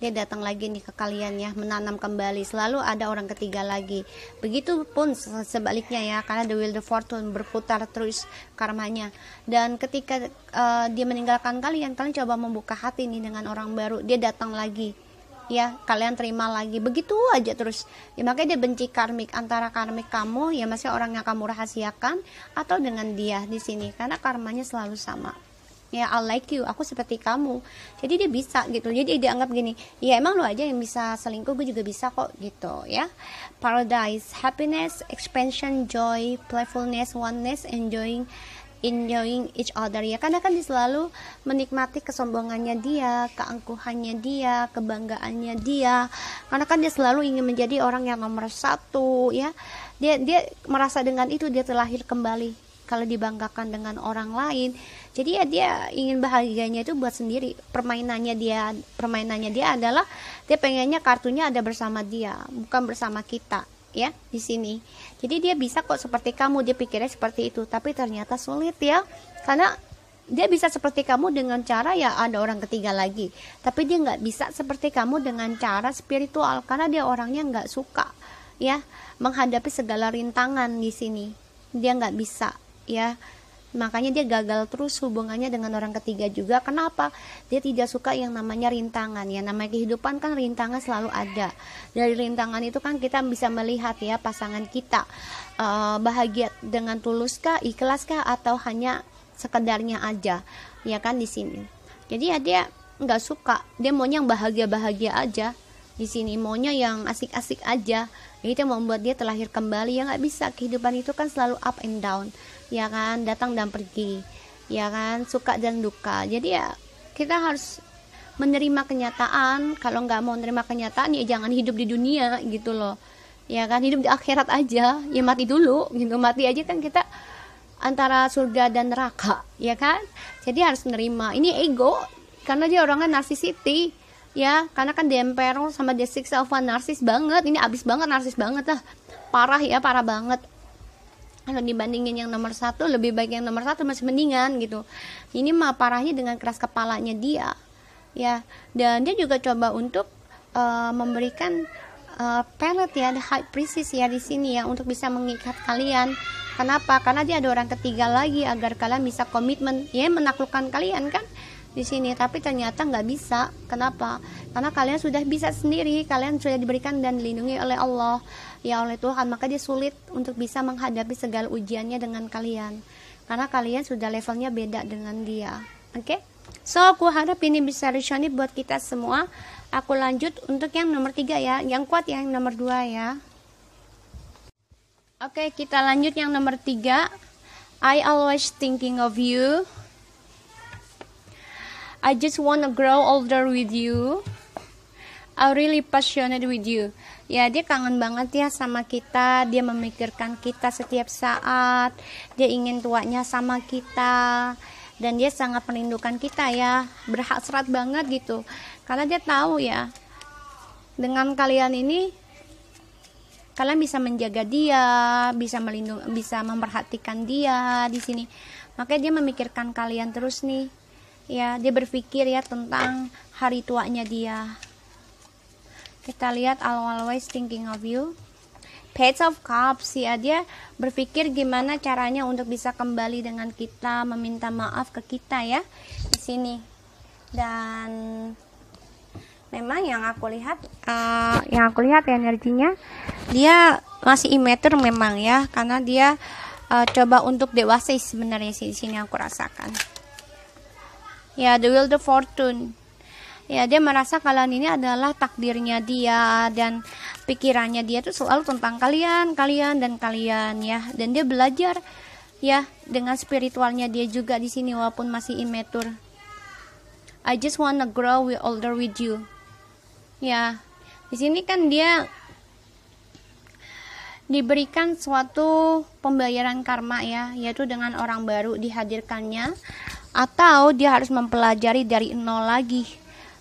dia datang lagi nih ke kalian ya menanam kembali selalu ada orang ketiga lagi begitu pun sebaliknya ya karena the wheel of fortune berputar terus karmanya dan ketika uh, dia meninggalkan kalian kalian coba membuka hati nih dengan orang baru dia datang lagi ya kalian terima lagi begitu aja terus ya makanya dia benci karmik antara karmik kamu ya masih orang yang kamu rahasiakan atau dengan dia di sini karena karmanya selalu sama ya I like you aku seperti kamu jadi dia bisa gitu jadi dia anggap gini ya emang lo aja yang bisa selingkuh gue juga bisa kok gitu ya paradise happiness expansion joy playfulness oneness enjoying enjoying each other ya karena kan dia selalu menikmati kesombongannya dia keangkuhannya dia kebanggaannya dia karena kan dia selalu ingin menjadi orang yang nomor satu ya dia dia merasa dengan itu dia terlahir kembali kalau dibanggakan dengan orang lain jadi ya dia ingin bahagianya itu buat sendiri permainannya dia permainannya dia adalah dia pengennya kartunya ada bersama dia bukan bersama kita ya di sini. Jadi dia bisa kok seperti kamu, dia pikirnya seperti itu, tapi ternyata sulit ya. Karena dia bisa seperti kamu dengan cara ya ada orang ketiga lagi. Tapi dia nggak bisa seperti kamu dengan cara spiritual karena dia orangnya nggak suka ya menghadapi segala rintangan di sini. Dia nggak bisa ya makanya dia gagal terus hubungannya dengan orang ketiga juga kenapa dia tidak suka yang namanya rintangan ya namanya kehidupan kan rintangan selalu ada dari rintangan itu kan kita bisa melihat ya pasangan kita uh, bahagia dengan tulus kah ikhlas kah atau hanya sekedarnya aja ya kan di sini jadi ya dia nggak suka dia maunya yang bahagia bahagia aja di sini maunya yang asik-asik aja itu membuat dia terlahir kembali ya nggak bisa kehidupan itu kan selalu up and down ya kan datang dan pergi ya kan suka dan duka jadi ya kita harus menerima kenyataan kalau nggak mau menerima kenyataan ya jangan hidup di dunia gitu loh ya kan hidup di akhirat aja ya mati dulu gitu mati aja kan kita antara surga dan neraka ya kan jadi harus menerima ini ego karena dia orangnya narsisiti ya karena kan demperol sama desik narsis banget ini abis banget narsis banget lah parah ya parah banget kalau dibandingin yang nomor satu lebih baik yang nomor satu masih mendingan gitu ini mah parahnya dengan keras kepalanya dia ya dan dia juga coba untuk uh, memberikan uh, pellet ya the high precision ya di sini ya untuk bisa mengikat kalian kenapa karena dia ada orang ketiga lagi agar kalian bisa komitmen ya menaklukkan kalian kan di sini tapi ternyata nggak bisa kenapa karena kalian sudah bisa sendiri kalian sudah diberikan dan dilindungi oleh Allah ya oleh Tuhan maka dia sulit untuk bisa menghadapi segala ujiannya dengan kalian karena kalian sudah levelnya beda dengan dia oke okay? so aku harap ini bisa resonate buat kita semua aku lanjut untuk yang nomor tiga ya yang kuat yang nomor dua ya oke okay, kita lanjut yang nomor tiga I always thinking of you I just wanna grow older with you. I really passionate with you. Ya, dia kangen banget ya sama kita. Dia memikirkan kita setiap saat. Dia ingin tuanya sama kita. Dan dia sangat merindukan kita ya. Berhasrat banget gitu. Karena dia tahu ya, dengan kalian ini kalian bisa menjaga dia, bisa melindungi, bisa memperhatikan dia di sini. Makanya dia memikirkan kalian terus nih ya dia berpikir ya tentang hari tuanya dia kita lihat I'll always thinking of you Page of Cups ya dia berpikir gimana caranya untuk bisa kembali dengan kita meminta maaf ke kita ya di sini dan memang yang aku lihat uh, yang aku lihat ya energinya dia masih immature memang ya karena dia uh, coba untuk dewasa sebenarnya sih di sini aku rasakan ya the will the fortune ya dia merasa kalian ini adalah takdirnya dia dan pikirannya dia tuh selalu tentang kalian kalian dan kalian ya dan dia belajar ya dengan spiritualnya dia juga di sini walaupun masih immature I just wanna grow with older with you ya di sini kan dia diberikan suatu pembayaran karma ya yaitu dengan orang baru dihadirkannya atau dia harus mempelajari dari nol lagi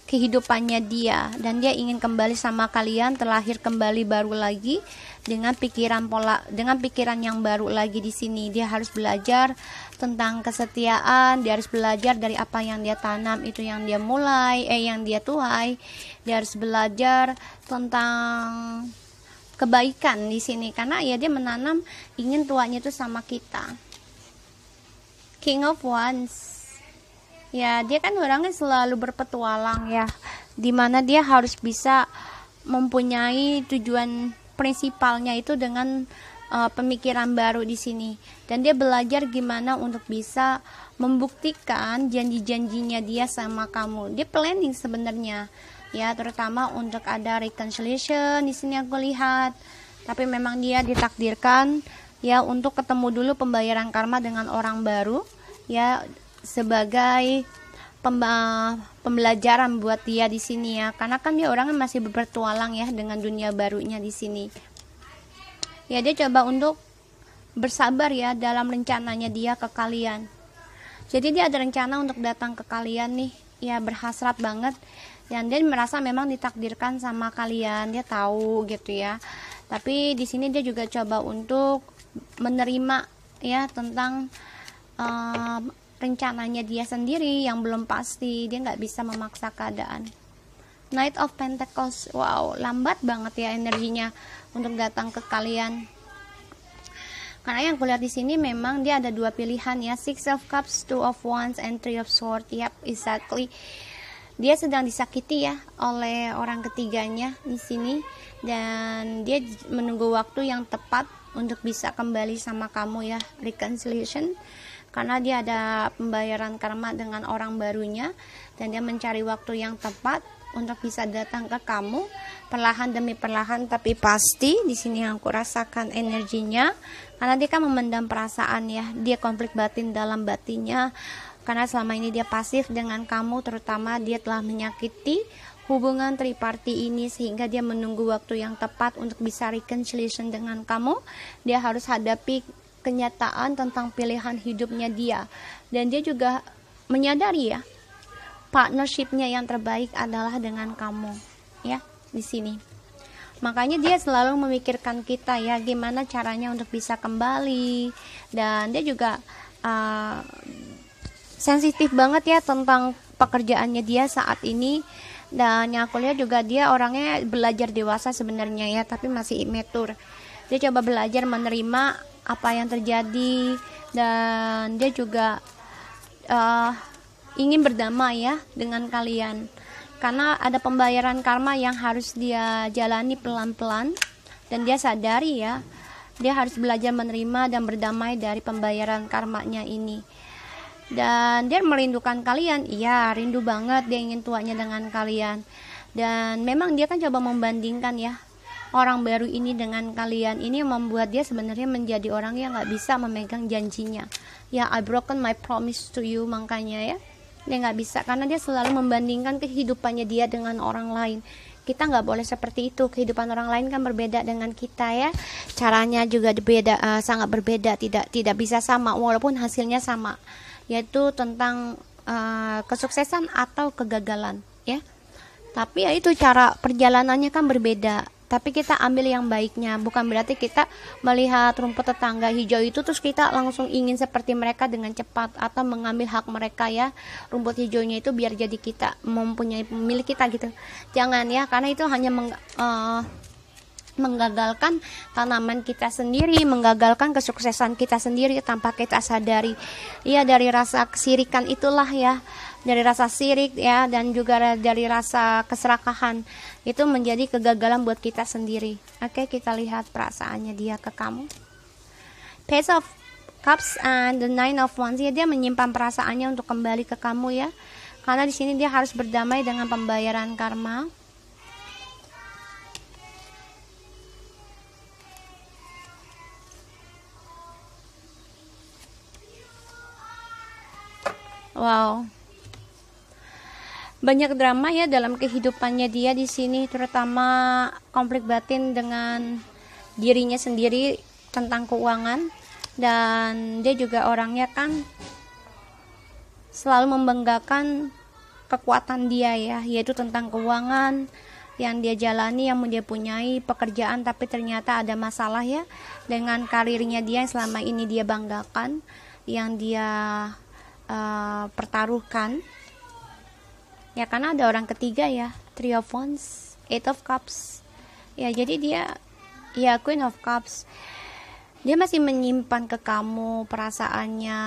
kehidupannya dia dan dia ingin kembali sama kalian terlahir kembali baru lagi dengan pikiran pola dengan pikiran yang baru lagi di sini dia harus belajar tentang kesetiaan dia harus belajar dari apa yang dia tanam itu yang dia mulai eh yang dia tuai dia harus belajar tentang kebaikan di sini karena ya dia menanam ingin tuanya itu sama kita King of Wands ya dia kan orangnya selalu berpetualang ya dimana dia harus bisa mempunyai tujuan prinsipalnya itu dengan uh, pemikiran baru di sini dan dia belajar gimana untuk bisa membuktikan janji-janjinya dia sama kamu dia planning sebenarnya ya terutama untuk ada reconciliation di sini aku lihat tapi memang dia ditakdirkan ya untuk ketemu dulu pembayaran karma dengan orang baru ya sebagai pembelajaran buat dia di sini ya karena kan dia orangnya masih berpetualang ya dengan dunia barunya di sini ya dia coba untuk bersabar ya dalam rencananya dia ke kalian jadi dia ada rencana untuk datang ke kalian nih ya berhasrat banget dan dia merasa memang ditakdirkan sama kalian dia tahu gitu ya tapi di sini dia juga coba untuk menerima ya tentang um, rencananya dia sendiri yang belum pasti dia nggak bisa memaksa keadaan Night of Pentacles wow lambat banget ya energinya untuk datang ke kalian karena yang kulihat di sini memang dia ada dua pilihan ya Six of Cups, Two of Wands, and Three of Swords yap exactly dia sedang disakiti ya oleh orang ketiganya di sini dan dia menunggu waktu yang tepat untuk bisa kembali sama kamu ya reconciliation karena dia ada pembayaran karma dengan orang barunya dan dia mencari waktu yang tepat untuk bisa datang ke kamu perlahan demi perlahan tapi pasti di sini yang aku rasakan energinya karena dia kan memendam perasaan ya dia konflik batin dalam batinnya karena selama ini dia pasif dengan kamu terutama dia telah menyakiti hubungan triparti ini sehingga dia menunggu waktu yang tepat untuk bisa reconciliation dengan kamu. Dia harus hadapi kenyataan tentang pilihan hidupnya dia dan dia juga menyadari ya partnershipnya yang terbaik adalah dengan kamu ya di sini makanya dia selalu memikirkan kita ya gimana caranya untuk bisa kembali dan dia juga uh, sensitif banget ya tentang pekerjaannya dia saat ini dan yang aku lihat juga dia orangnya belajar dewasa sebenarnya ya tapi masih immature dia coba belajar menerima apa yang terjadi dan dia juga uh, ingin berdamai ya dengan kalian karena ada pembayaran karma yang harus dia jalani pelan-pelan dan dia sadari ya dia harus belajar menerima dan berdamai dari pembayaran karmanya ini dan dia merindukan kalian iya rindu banget dia ingin tuanya dengan kalian dan memang dia kan coba membandingkan ya orang baru ini dengan kalian ini membuat dia sebenarnya menjadi orang yang nggak bisa memegang janjinya ya I broken my promise to you makanya ya dia nggak bisa karena dia selalu membandingkan kehidupannya dia dengan orang lain kita nggak boleh seperti itu kehidupan orang lain kan berbeda dengan kita ya caranya juga berbeda uh, eh, sangat berbeda tidak tidak bisa sama walaupun hasilnya sama yaitu tentang uh, kesuksesan atau kegagalan ya tapi ya itu cara perjalanannya kan berbeda tapi kita ambil yang baiknya bukan berarti kita melihat rumput tetangga hijau itu terus kita langsung ingin seperti mereka dengan cepat atau mengambil hak mereka ya rumput hijaunya itu biar jadi kita mempunyai milik kita gitu jangan ya karena itu hanya meng, uh, menggagalkan tanaman kita sendiri, menggagalkan kesuksesan kita sendiri tanpa kita sadari. Ya dari rasa kesirikan itulah ya dari rasa sirik ya dan juga dari rasa keserakahan itu menjadi kegagalan buat kita sendiri. Oke, kita lihat perasaannya dia ke kamu. Page of Cups and the Nine of Wands ya dia menyimpan perasaannya untuk kembali ke kamu ya. Karena di sini dia harus berdamai dengan pembayaran karma. Wow banyak drama ya dalam kehidupannya dia di sini terutama konflik batin dengan dirinya sendiri tentang keuangan dan dia juga orangnya kan selalu membanggakan kekuatan dia ya yaitu tentang keuangan yang dia jalani yang dia punyai pekerjaan tapi ternyata ada masalah ya dengan karirnya dia yang selama ini dia banggakan yang dia uh, pertaruhkan ya karena ada orang ketiga ya three of wands eight of cups ya jadi dia ya queen of cups dia masih menyimpan ke kamu perasaannya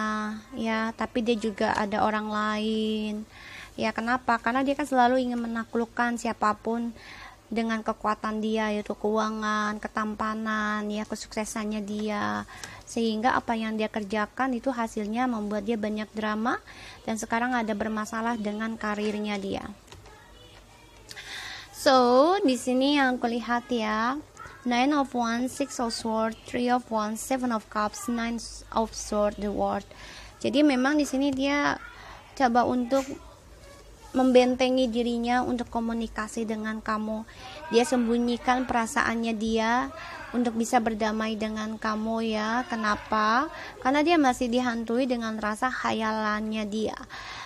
ya tapi dia juga ada orang lain ya kenapa karena dia kan selalu ingin menaklukkan siapapun dengan kekuatan dia yaitu keuangan, ketampanan, ya kesuksesannya dia sehingga apa yang dia kerjakan itu hasilnya membuat dia banyak drama dan sekarang ada bermasalah dengan karirnya dia. So, di sini yang kulihat ya, nine of Wands, six of Sword, three of Wands, seven of Cups, nine of Sword, the World. Jadi memang di sini dia coba untuk membentengi dirinya untuk komunikasi dengan kamu. Dia sembunyikan perasaannya dia untuk bisa berdamai dengan kamu ya. Kenapa? Karena dia masih dihantui dengan rasa khayalannya dia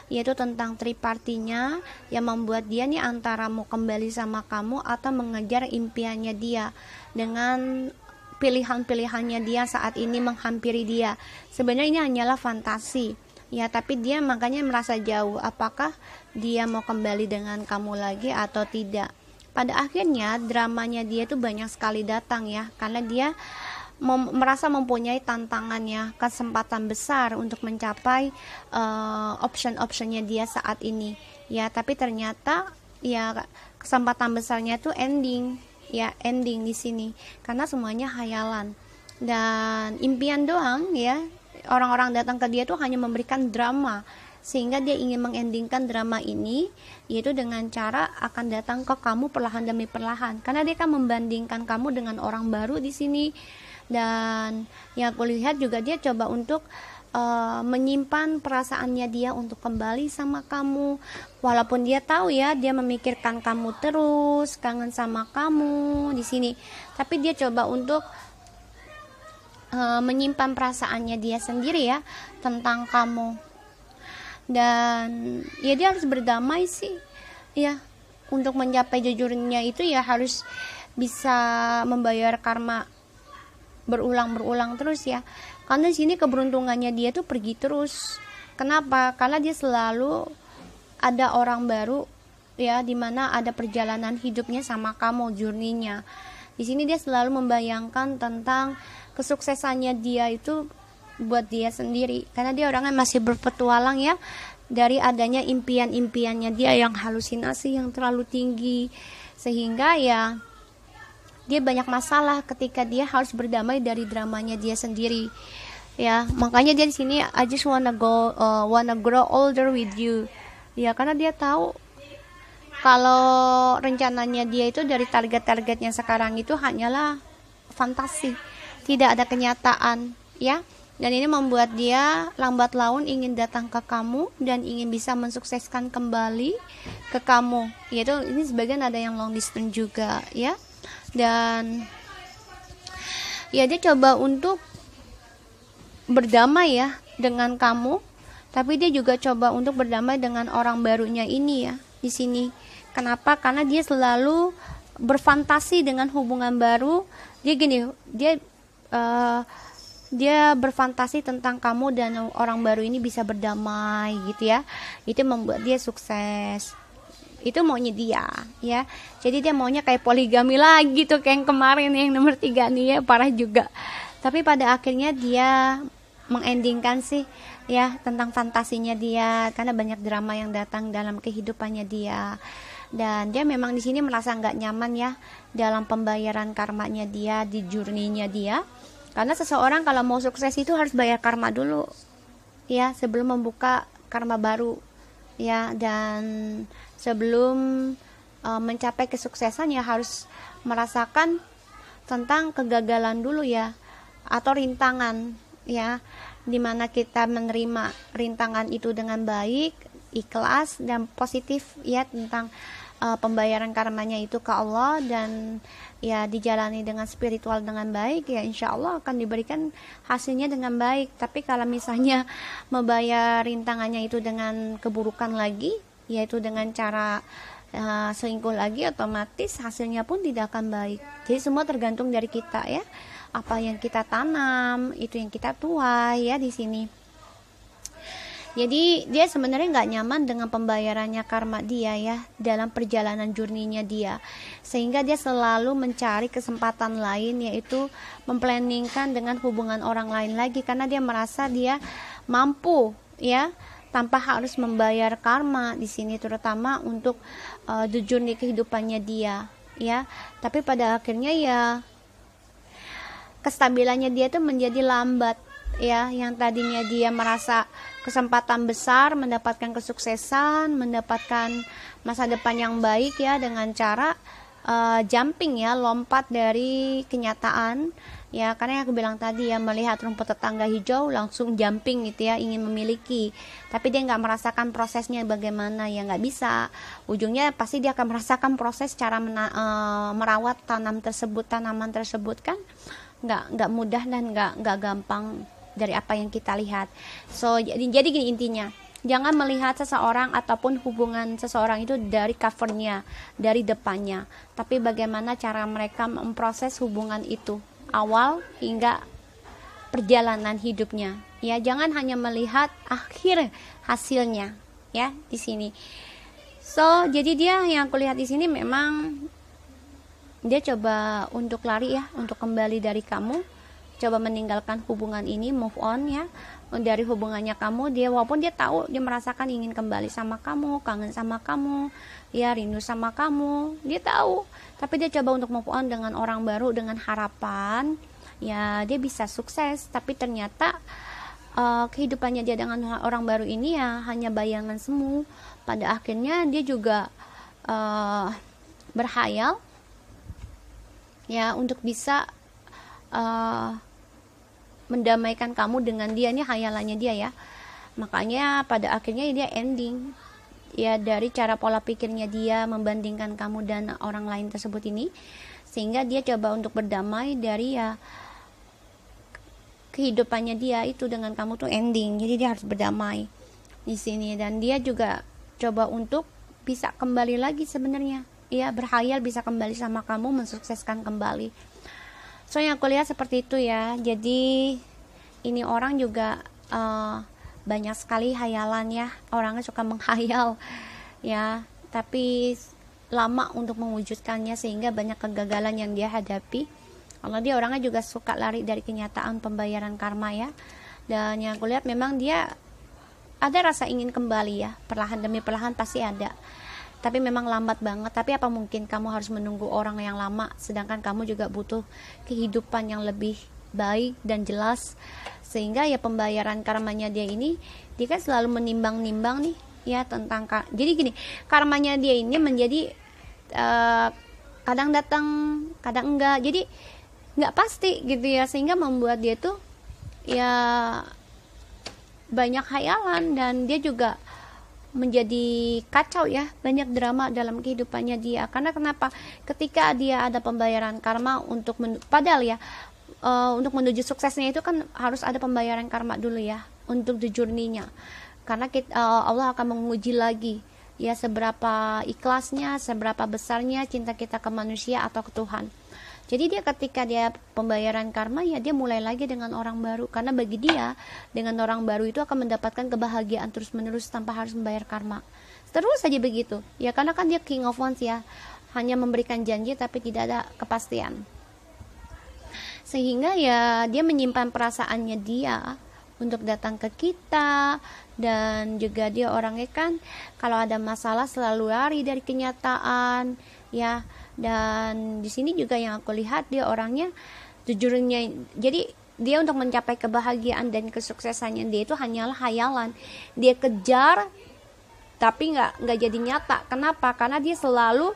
yaitu tentang tripartinya yang membuat dia nih antara mau kembali sama kamu atau mengejar impiannya dia dengan pilihan-pilihannya dia saat ini menghampiri dia. Sebenarnya ini hanyalah fantasi. Ya, tapi dia makanya merasa jauh. Apakah dia mau kembali dengan kamu lagi atau tidak pada akhirnya dramanya dia tuh banyak sekali datang ya karena dia mem merasa mempunyai tantangannya kesempatan besar untuk mencapai uh, option-optionnya dia saat ini ya tapi ternyata ya kesempatan besarnya tuh ending ya ending di sini karena semuanya hayalan dan impian doang ya orang-orang datang ke dia tuh hanya memberikan drama sehingga dia ingin mengendingkan drama ini yaitu dengan cara akan datang ke kamu perlahan demi perlahan karena dia kan membandingkan kamu dengan orang baru di sini dan yang aku lihat juga dia coba untuk uh, menyimpan perasaannya dia untuk kembali sama kamu walaupun dia tahu ya dia memikirkan kamu terus kangen sama kamu di sini tapi dia coba untuk eh, menyimpan perasaannya dia sendiri ya tentang kamu dan ya dia harus berdamai sih ya untuk mencapai jujurnya itu ya harus bisa membayar karma berulang-berulang terus ya karena di sini keberuntungannya dia tuh pergi terus kenapa karena dia selalu ada orang baru ya dimana ada perjalanan hidupnya sama kamu jurninya di sini dia selalu membayangkan tentang kesuksesannya dia itu buat dia sendiri karena dia orangnya masih berpetualang ya dari adanya impian-impiannya dia yang halusinasi yang terlalu tinggi sehingga ya dia banyak masalah ketika dia harus berdamai dari dramanya dia sendiri ya makanya dia di sini I just wanna go uh, wanna grow older with you ya karena dia tahu kalau rencananya dia itu dari target-targetnya sekarang itu hanyalah fantasi tidak ada kenyataan ya dan ini membuat dia lambat laun ingin datang ke kamu dan ingin bisa mensukseskan kembali ke kamu. Yaitu ini sebagian ada yang long distance juga ya. Dan ya dia coba untuk berdamai ya dengan kamu, tapi dia juga coba untuk berdamai dengan orang barunya ini ya di sini. Kenapa? Karena dia selalu berfantasi dengan hubungan baru. Dia gini, dia uh, dia berfantasi tentang kamu dan orang baru ini bisa berdamai gitu ya itu membuat dia sukses itu maunya dia ya jadi dia maunya kayak poligami lagi tuh kayak yang kemarin yang nomor tiga nih ya parah juga tapi pada akhirnya dia mengendingkan sih ya tentang fantasinya dia karena banyak drama yang datang dalam kehidupannya dia dan dia memang di sini merasa nggak nyaman ya dalam pembayaran karmanya dia di jurninya dia karena seseorang kalau mau sukses itu harus bayar karma dulu. Ya, sebelum membuka karma baru. Ya, dan sebelum uh, mencapai kesuksesan ya harus merasakan tentang kegagalan dulu ya atau rintangan ya dimana kita menerima rintangan itu dengan baik ikhlas dan positif ya tentang uh, pembayaran karmanya itu ke Allah dan ya dijalani dengan spiritual dengan baik ya insya Allah akan diberikan hasilnya dengan baik tapi kalau misalnya membayar rintangannya itu dengan keburukan lagi yaitu dengan cara uh, selingkuh lagi otomatis hasilnya pun tidak akan baik jadi semua tergantung dari kita ya apa yang kita tanam itu yang kita tuai ya di sini jadi dia sebenarnya nggak nyaman dengan pembayarannya karma dia ya dalam perjalanan jurninya dia. Sehingga dia selalu mencari kesempatan lain yaitu memplaningkan dengan hubungan orang lain lagi karena dia merasa dia mampu ya tanpa harus membayar karma di sini terutama untuk uh, eh, the kehidupannya dia ya. Tapi pada akhirnya ya kestabilannya dia tuh menjadi lambat ya yang tadinya dia merasa kesempatan besar, mendapatkan kesuksesan, mendapatkan masa depan yang baik ya dengan cara uh, jumping ya, lompat dari kenyataan ya karena yang aku bilang tadi ya melihat rumput tetangga hijau langsung jumping gitu ya ingin memiliki tapi dia nggak merasakan prosesnya bagaimana ya nggak bisa ujungnya pasti dia akan merasakan proses cara mena uh, merawat tanam tersebut tanaman tersebut kan nggak nggak mudah dan nggak nggak gampang dari apa yang kita lihat. So jadi, jadi gini intinya, jangan melihat seseorang ataupun hubungan seseorang itu dari covernya, dari depannya, tapi bagaimana cara mereka memproses hubungan itu awal hingga perjalanan hidupnya. Ya, jangan hanya melihat akhir hasilnya ya di sini. So, jadi dia yang kulihat di sini memang dia coba untuk lari ya, untuk kembali dari kamu coba meninggalkan hubungan ini move on ya dari hubungannya kamu dia walaupun dia tahu dia merasakan ingin kembali sama kamu kangen sama kamu ya rindu sama kamu dia tahu tapi dia coba untuk move on dengan orang baru dengan harapan ya dia bisa sukses tapi ternyata uh, kehidupannya dia dengan orang baru ini ya hanya bayangan semu pada akhirnya dia juga uh, berhayal ya untuk bisa uh, mendamaikan kamu dengan dia ini hayalannya dia ya makanya pada akhirnya dia ending ya dari cara pola pikirnya dia membandingkan kamu dan orang lain tersebut ini sehingga dia coba untuk berdamai dari ya kehidupannya dia itu dengan kamu tuh ending jadi dia harus berdamai di sini dan dia juga coba untuk bisa kembali lagi sebenarnya ya berhayal bisa kembali sama kamu mensukseskan kembali so yang aku lihat seperti itu ya jadi ini orang juga uh, banyak sekali hayalan ya orangnya suka menghayal ya tapi lama untuk mewujudkannya sehingga banyak kegagalan yang dia hadapi kalau dia orangnya juga suka lari dari kenyataan pembayaran karma ya dan yang aku lihat memang dia ada rasa ingin kembali ya perlahan demi perlahan pasti ada tapi memang lambat banget tapi apa mungkin kamu harus menunggu orang yang lama sedangkan kamu juga butuh kehidupan yang lebih baik dan jelas sehingga ya pembayaran karmanya dia ini dia kan selalu menimbang-nimbang nih ya tentang jadi gini karmanya dia ini menjadi uh, kadang datang kadang enggak jadi nggak pasti gitu ya sehingga membuat dia tuh ya banyak hayalan dan dia juga menjadi kacau ya banyak drama dalam kehidupannya dia karena kenapa ketika dia ada pembayaran karma untuk padahal ya uh, untuk menuju suksesnya itu kan harus ada pembayaran karma dulu ya untuk jurninya karena kita, uh, eh, Allah akan menguji lagi ya seberapa ikhlasnya seberapa besarnya cinta kita ke manusia atau ke Tuhan jadi dia ketika dia pembayaran karma ya dia mulai lagi dengan orang baru karena bagi dia dengan orang baru itu akan mendapatkan kebahagiaan terus-menerus tanpa harus membayar karma. Terus saja begitu. Ya karena kan dia king of wands ya. Hanya memberikan janji tapi tidak ada kepastian. Sehingga ya dia menyimpan perasaannya dia untuk datang ke kita dan juga dia orangnya kan kalau ada masalah selalu lari dari kenyataan ya dan di sini juga yang aku lihat dia orangnya jujurnya jadi dia untuk mencapai kebahagiaan dan kesuksesannya dia itu hanyalah hayalan dia kejar tapi nggak nggak jadi nyata kenapa karena dia selalu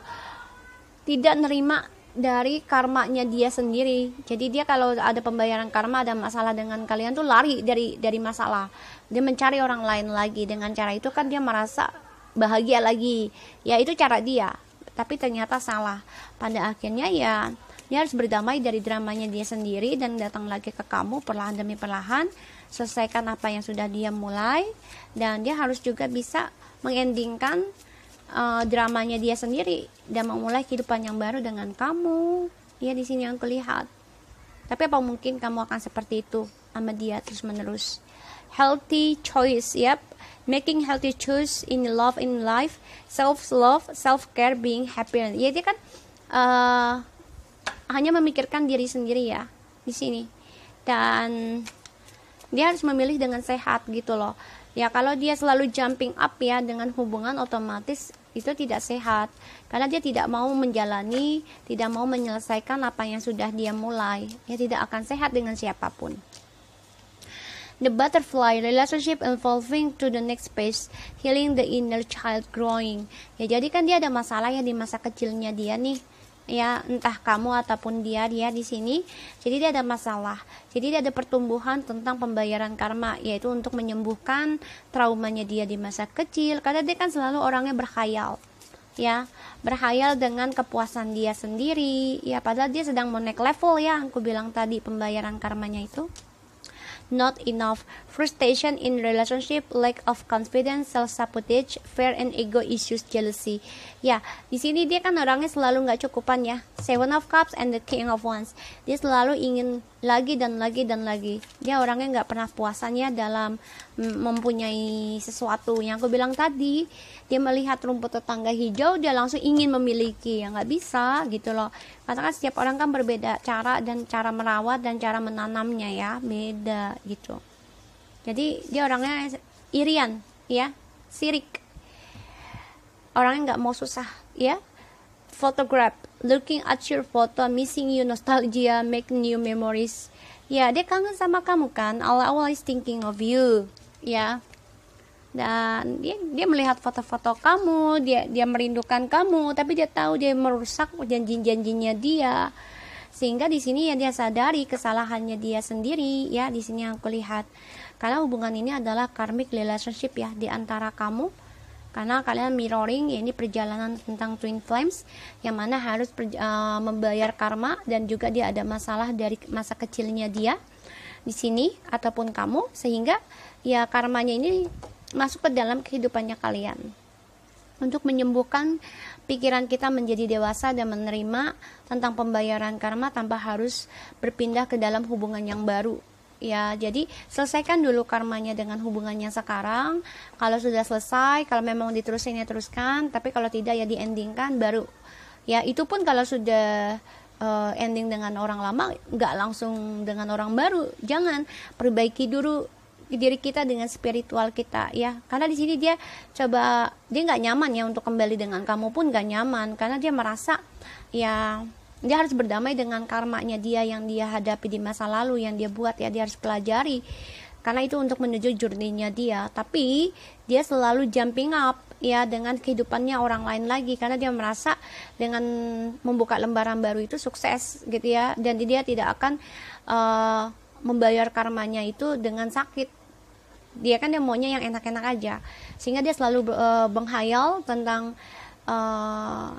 tidak nerima dari karmanya dia sendiri jadi dia kalau ada pembayaran karma ada masalah dengan kalian tuh lari dari dari masalah dia mencari orang lain lagi dengan cara itu kan dia merasa bahagia lagi ya itu cara dia tapi ternyata salah pada akhirnya ya dia harus berdamai dari dramanya dia sendiri dan datang lagi ke kamu perlahan demi perlahan selesaikan apa yang sudah dia mulai dan dia harus juga bisa mengendingkan uh, dramanya dia sendiri dan memulai kehidupan yang baru dengan kamu ya di sini yang kulihat tapi apa mungkin kamu akan seperti itu sama dia terus menerus healthy choice yep making healthy choice in love in life, self love, self care, being happy. Ya dia kan uh, hanya memikirkan diri sendiri ya di sini dan dia harus memilih dengan sehat gitu loh. Ya kalau dia selalu jumping up ya dengan hubungan otomatis itu tidak sehat karena dia tidak mau menjalani, tidak mau menyelesaikan apa yang sudah dia mulai. Ya tidak akan sehat dengan siapapun. The butterfly relationship evolving to the next phase, healing the inner child growing. Ya, jadi kan dia ada masalah ya di masa kecilnya dia nih ya entah kamu ataupun dia dia di sini jadi dia ada masalah jadi dia ada pertumbuhan tentang pembayaran karma yaitu untuk menyembuhkan traumanya dia di masa kecil karena dia kan selalu orangnya berkhayal ya berkhayal dengan kepuasan dia sendiri ya padahal dia sedang mau naik level ya aku bilang tadi pembayaran karmanya itu not enough, frustration in relationship, lack of confidence, self-sabotage, fear and ego issues, jealousy. Ya, di sini dia kan orangnya selalu nggak cukupan ya. Seven of Cups and the King of Wands. Dia selalu ingin lagi dan lagi dan lagi. Dia orangnya nggak pernah puasannya dalam mm, mempunyai sesuatu. Yang aku bilang tadi, dia melihat rumput tetangga hijau, dia langsung ingin memiliki. Ya nggak bisa gitu loh. Katakan setiap orang kan berbeda cara dan cara merawat dan cara menanamnya ya, beda gitu. Jadi dia orangnya irian, ya, sirik orang yang nggak mau susah ya photograph looking at your photo missing you nostalgia make new memories ya dia kangen sama kamu kan awal-awal always thinking of you ya dan dia dia melihat foto-foto kamu dia dia merindukan kamu tapi dia tahu dia merusak janji-janjinya dia sehingga di sini ya dia sadari kesalahannya dia sendiri ya di sini yang aku lihat karena hubungan ini adalah karmic relationship ya di antara kamu karena kalian mirroring ya ini perjalanan tentang twin flames yang mana harus per, uh, membayar karma dan juga dia ada masalah dari masa kecilnya dia di sini ataupun kamu sehingga ya karmanya ini masuk ke dalam kehidupannya kalian untuk menyembuhkan pikiran kita menjadi dewasa dan menerima tentang pembayaran karma tanpa harus berpindah ke dalam hubungan yang baru ya jadi selesaikan dulu karmanya dengan hubungannya sekarang kalau sudah selesai kalau memang diterusin ya teruskan tapi kalau tidak ya diendingkan baru ya itu pun kalau sudah uh, ending dengan orang lama nggak langsung dengan orang baru jangan perbaiki dulu diri kita dengan spiritual kita ya karena di sini dia coba dia nggak nyaman ya untuk kembali dengan kamu pun nggak nyaman karena dia merasa ya dia harus berdamai dengan karmanya dia yang dia hadapi di masa lalu yang dia buat ya dia harus pelajari karena itu untuk menuju jurninya dia tapi dia selalu jumping up ya dengan kehidupannya orang lain lagi karena dia merasa dengan membuka lembaran baru itu sukses gitu ya dan dia tidak akan uh, membayar karmanya itu dengan sakit dia kan dia maunya yang enak-enak aja sehingga dia selalu uh, menghayal tentang uh,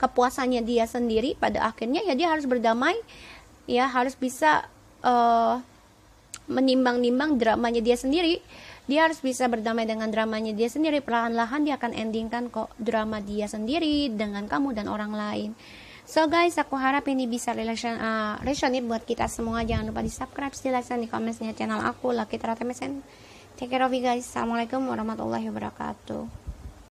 kepuasannya dia sendiri pada akhirnya ya dia harus berdamai ya harus bisa uh, menimbang-nimbang dramanya dia sendiri dia harus bisa berdamai dengan dramanya dia sendiri perlahan-lahan dia akan endingkan kok drama dia sendiri dengan kamu dan orang lain so guys aku harap ini bisa relation uh, eh, relationship buat kita semua jangan lupa di subscribe silahkan di komennya channel aku Lucky Teratemesan take care of you guys assalamualaikum warahmatullahi wabarakatuh